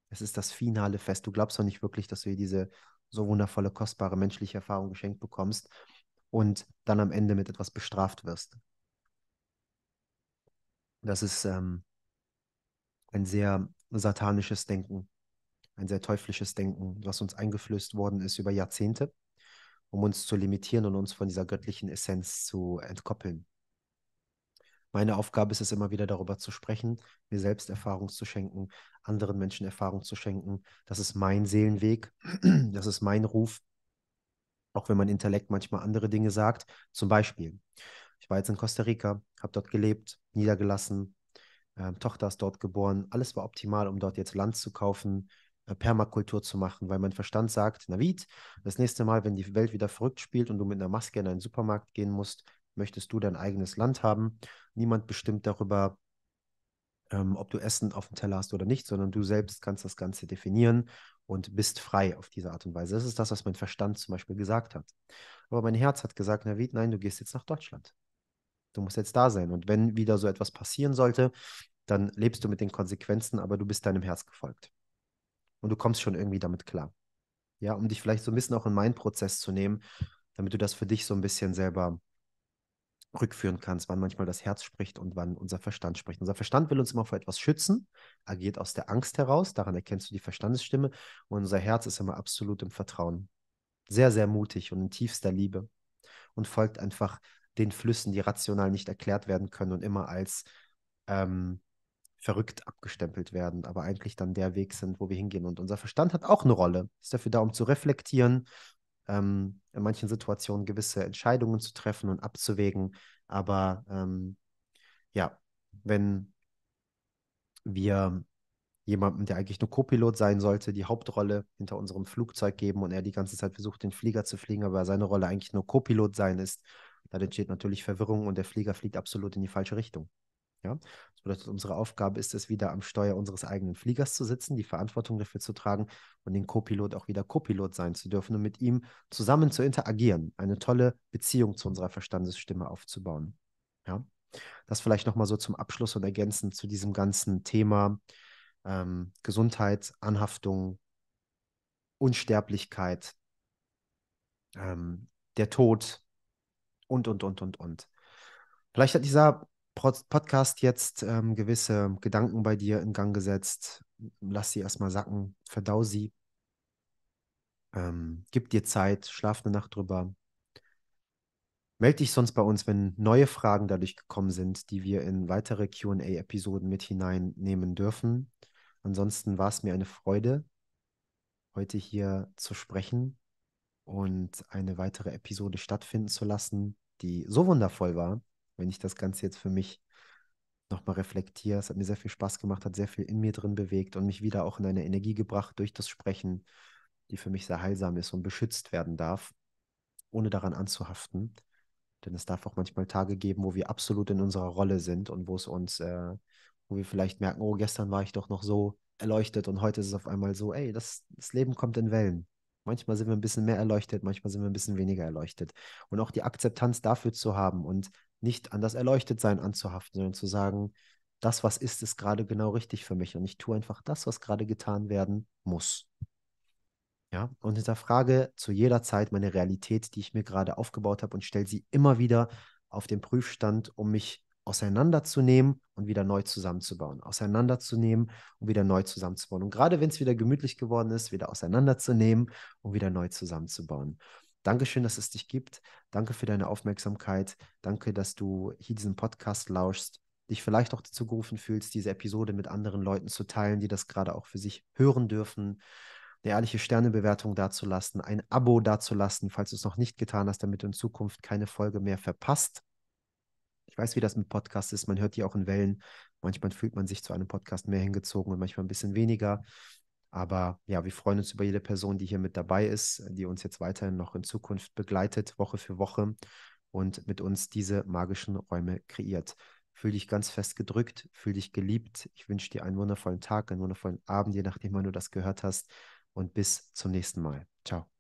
Es ist das finale Fest. Du glaubst doch nicht wirklich, dass du hier diese so wundervolle, kostbare menschliche Erfahrung geschenkt bekommst und dann am Ende mit etwas bestraft wirst. Das ist ähm, ein sehr satanisches Denken ein sehr teuflisches Denken, was uns eingeflößt worden ist über Jahrzehnte, um uns zu limitieren und uns von dieser göttlichen Essenz zu entkoppeln. Meine Aufgabe ist es immer wieder darüber zu sprechen, mir selbst Erfahrung zu schenken, anderen Menschen Erfahrung zu schenken. Das ist mein Seelenweg, *clears throat* das ist mein Ruf, auch wenn mein Intellekt manchmal andere Dinge sagt. Zum Beispiel, ich war jetzt in Costa Rica, habe dort gelebt, niedergelassen, ähm, Tochter ist dort geboren, alles war optimal, um dort jetzt Land zu kaufen, äh, Permakultur zu machen, weil mein Verstand sagt, Navid, das nächste Mal, wenn die Welt wieder verrückt spielt und du mit einer Maske in einen Supermarkt gehen musst, möchtest du dein eigenes Land haben. Niemand bestimmt darüber, ähm, ob du Essen auf dem Teller hast oder nicht, sondern du selbst kannst das Ganze definieren und bist frei auf diese Art und Weise. Das ist das, was mein Verstand zum Beispiel gesagt hat. Aber mein Herz hat gesagt, Navid, nein, du gehst jetzt nach Deutschland. Du musst jetzt da sein. Und wenn wieder so etwas passieren sollte, dann lebst du mit den Konsequenzen, aber du bist deinem Herz gefolgt und du kommst schon irgendwie damit klar. Ja, um dich vielleicht so ein bisschen auch in meinen Prozess zu nehmen, damit du das für dich so ein bisschen selber rückführen kannst, wann manchmal das Herz spricht und wann unser Verstand spricht. Unser Verstand will uns immer vor etwas schützen, agiert aus der Angst heraus, daran erkennst du die Verstandesstimme und unser Herz ist immer absolut im Vertrauen. Sehr, sehr mutig und in tiefster Liebe und folgt einfach den Flüssen, die rational nicht erklärt werden können und immer als ähm, verrückt abgestempelt werden, aber eigentlich dann der Weg sind, wo wir hingehen. Und unser Verstand hat auch eine Rolle, ist dafür da, um zu reflektieren, ähm, in manchen Situationen gewisse Entscheidungen zu treffen und abzuwägen. Aber ähm, ja, wenn wir jemandem, der eigentlich nur Copilot sein sollte, die Hauptrolle hinter unserem Flugzeug geben und er die ganze Zeit versucht, den Flieger zu fliegen, aber seine Rolle eigentlich nur Copilot sein ist, dann entsteht natürlich Verwirrung und der Flieger fliegt absolut in die falsche Richtung. Ja? Das bedeutet, unsere Aufgabe ist es, wieder am Steuer unseres eigenen Fliegers zu sitzen, die Verantwortung dafür zu tragen und den Co-Pilot auch wieder Co-Pilot sein zu dürfen und mit ihm zusammen zu interagieren, eine tolle Beziehung zu unserer Verstandesstimme aufzubauen. Ja? Das vielleicht nochmal so zum Abschluss und ergänzend zu diesem ganzen Thema ähm, Gesundheit, Anhaftung, Unsterblichkeit, ähm, der Tod und, und, und, und, und. Vielleicht hat dieser Podcast jetzt ähm, gewisse Gedanken bei dir in Gang gesetzt. Lass sie erstmal sacken, verdau sie. Ähm, gib dir Zeit, schlaf eine Nacht drüber. Melde dich sonst bei uns, wenn neue Fragen dadurch gekommen sind, die wir in weitere QA-Episoden mit hineinnehmen dürfen. Ansonsten war es mir eine Freude, heute hier zu sprechen und eine weitere Episode stattfinden zu lassen, die so wundervoll war wenn ich das Ganze jetzt für mich nochmal reflektiere. Es hat mir sehr viel Spaß gemacht, hat sehr viel in mir drin bewegt und mich wieder auch in eine Energie gebracht durch das Sprechen, die für mich sehr heilsam ist und beschützt werden darf, ohne daran anzuhaften. Denn es darf auch manchmal Tage geben, wo wir absolut in unserer Rolle sind und wo es uns, äh, wo wir vielleicht merken, oh, gestern war ich doch noch so erleuchtet und heute ist es auf einmal so, ey, das, das Leben kommt in Wellen. Manchmal sind wir ein bisschen mehr erleuchtet, manchmal sind wir ein bisschen weniger erleuchtet. Und auch die Akzeptanz dafür zu haben und nicht an das Erleuchtetsein anzuhaften, sondern zu sagen, das, was ist, ist gerade genau richtig für mich und ich tue einfach das, was gerade getan werden muss. Ja, und hinterfrage zu jeder Zeit meine Realität, die ich mir gerade aufgebaut habe und stelle sie immer wieder auf den Prüfstand, um mich auseinanderzunehmen und wieder neu zusammenzubauen. Auseinanderzunehmen und wieder neu zusammenzubauen. Und gerade wenn es wieder gemütlich geworden ist, wieder auseinanderzunehmen und wieder neu zusammenzubauen. Dankeschön, dass es dich gibt. Danke für deine Aufmerksamkeit. Danke, dass du hier diesen Podcast lauschst, dich vielleicht auch dazu gerufen fühlst, diese Episode mit anderen Leuten zu teilen, die das gerade auch für sich hören dürfen. Eine ehrliche Sternebewertung dazulassen, ein Abo dazulassen, falls du es noch nicht getan hast, damit du in Zukunft keine Folge mehr verpasst. Ich weiß, wie das mit Podcasts ist. Man hört die auch in Wellen. Manchmal fühlt man sich zu einem Podcast mehr hingezogen und manchmal ein bisschen weniger. Aber ja, wir freuen uns über jede Person, die hier mit dabei ist, die uns jetzt weiterhin noch in Zukunft begleitet, Woche für Woche und mit uns diese magischen Räume kreiert. Fühl dich ganz fest gedrückt, fühl dich geliebt. Ich wünsche dir einen wundervollen Tag, einen wundervollen Abend, je nachdem, wann du das gehört hast. Und bis zum nächsten Mal. Ciao.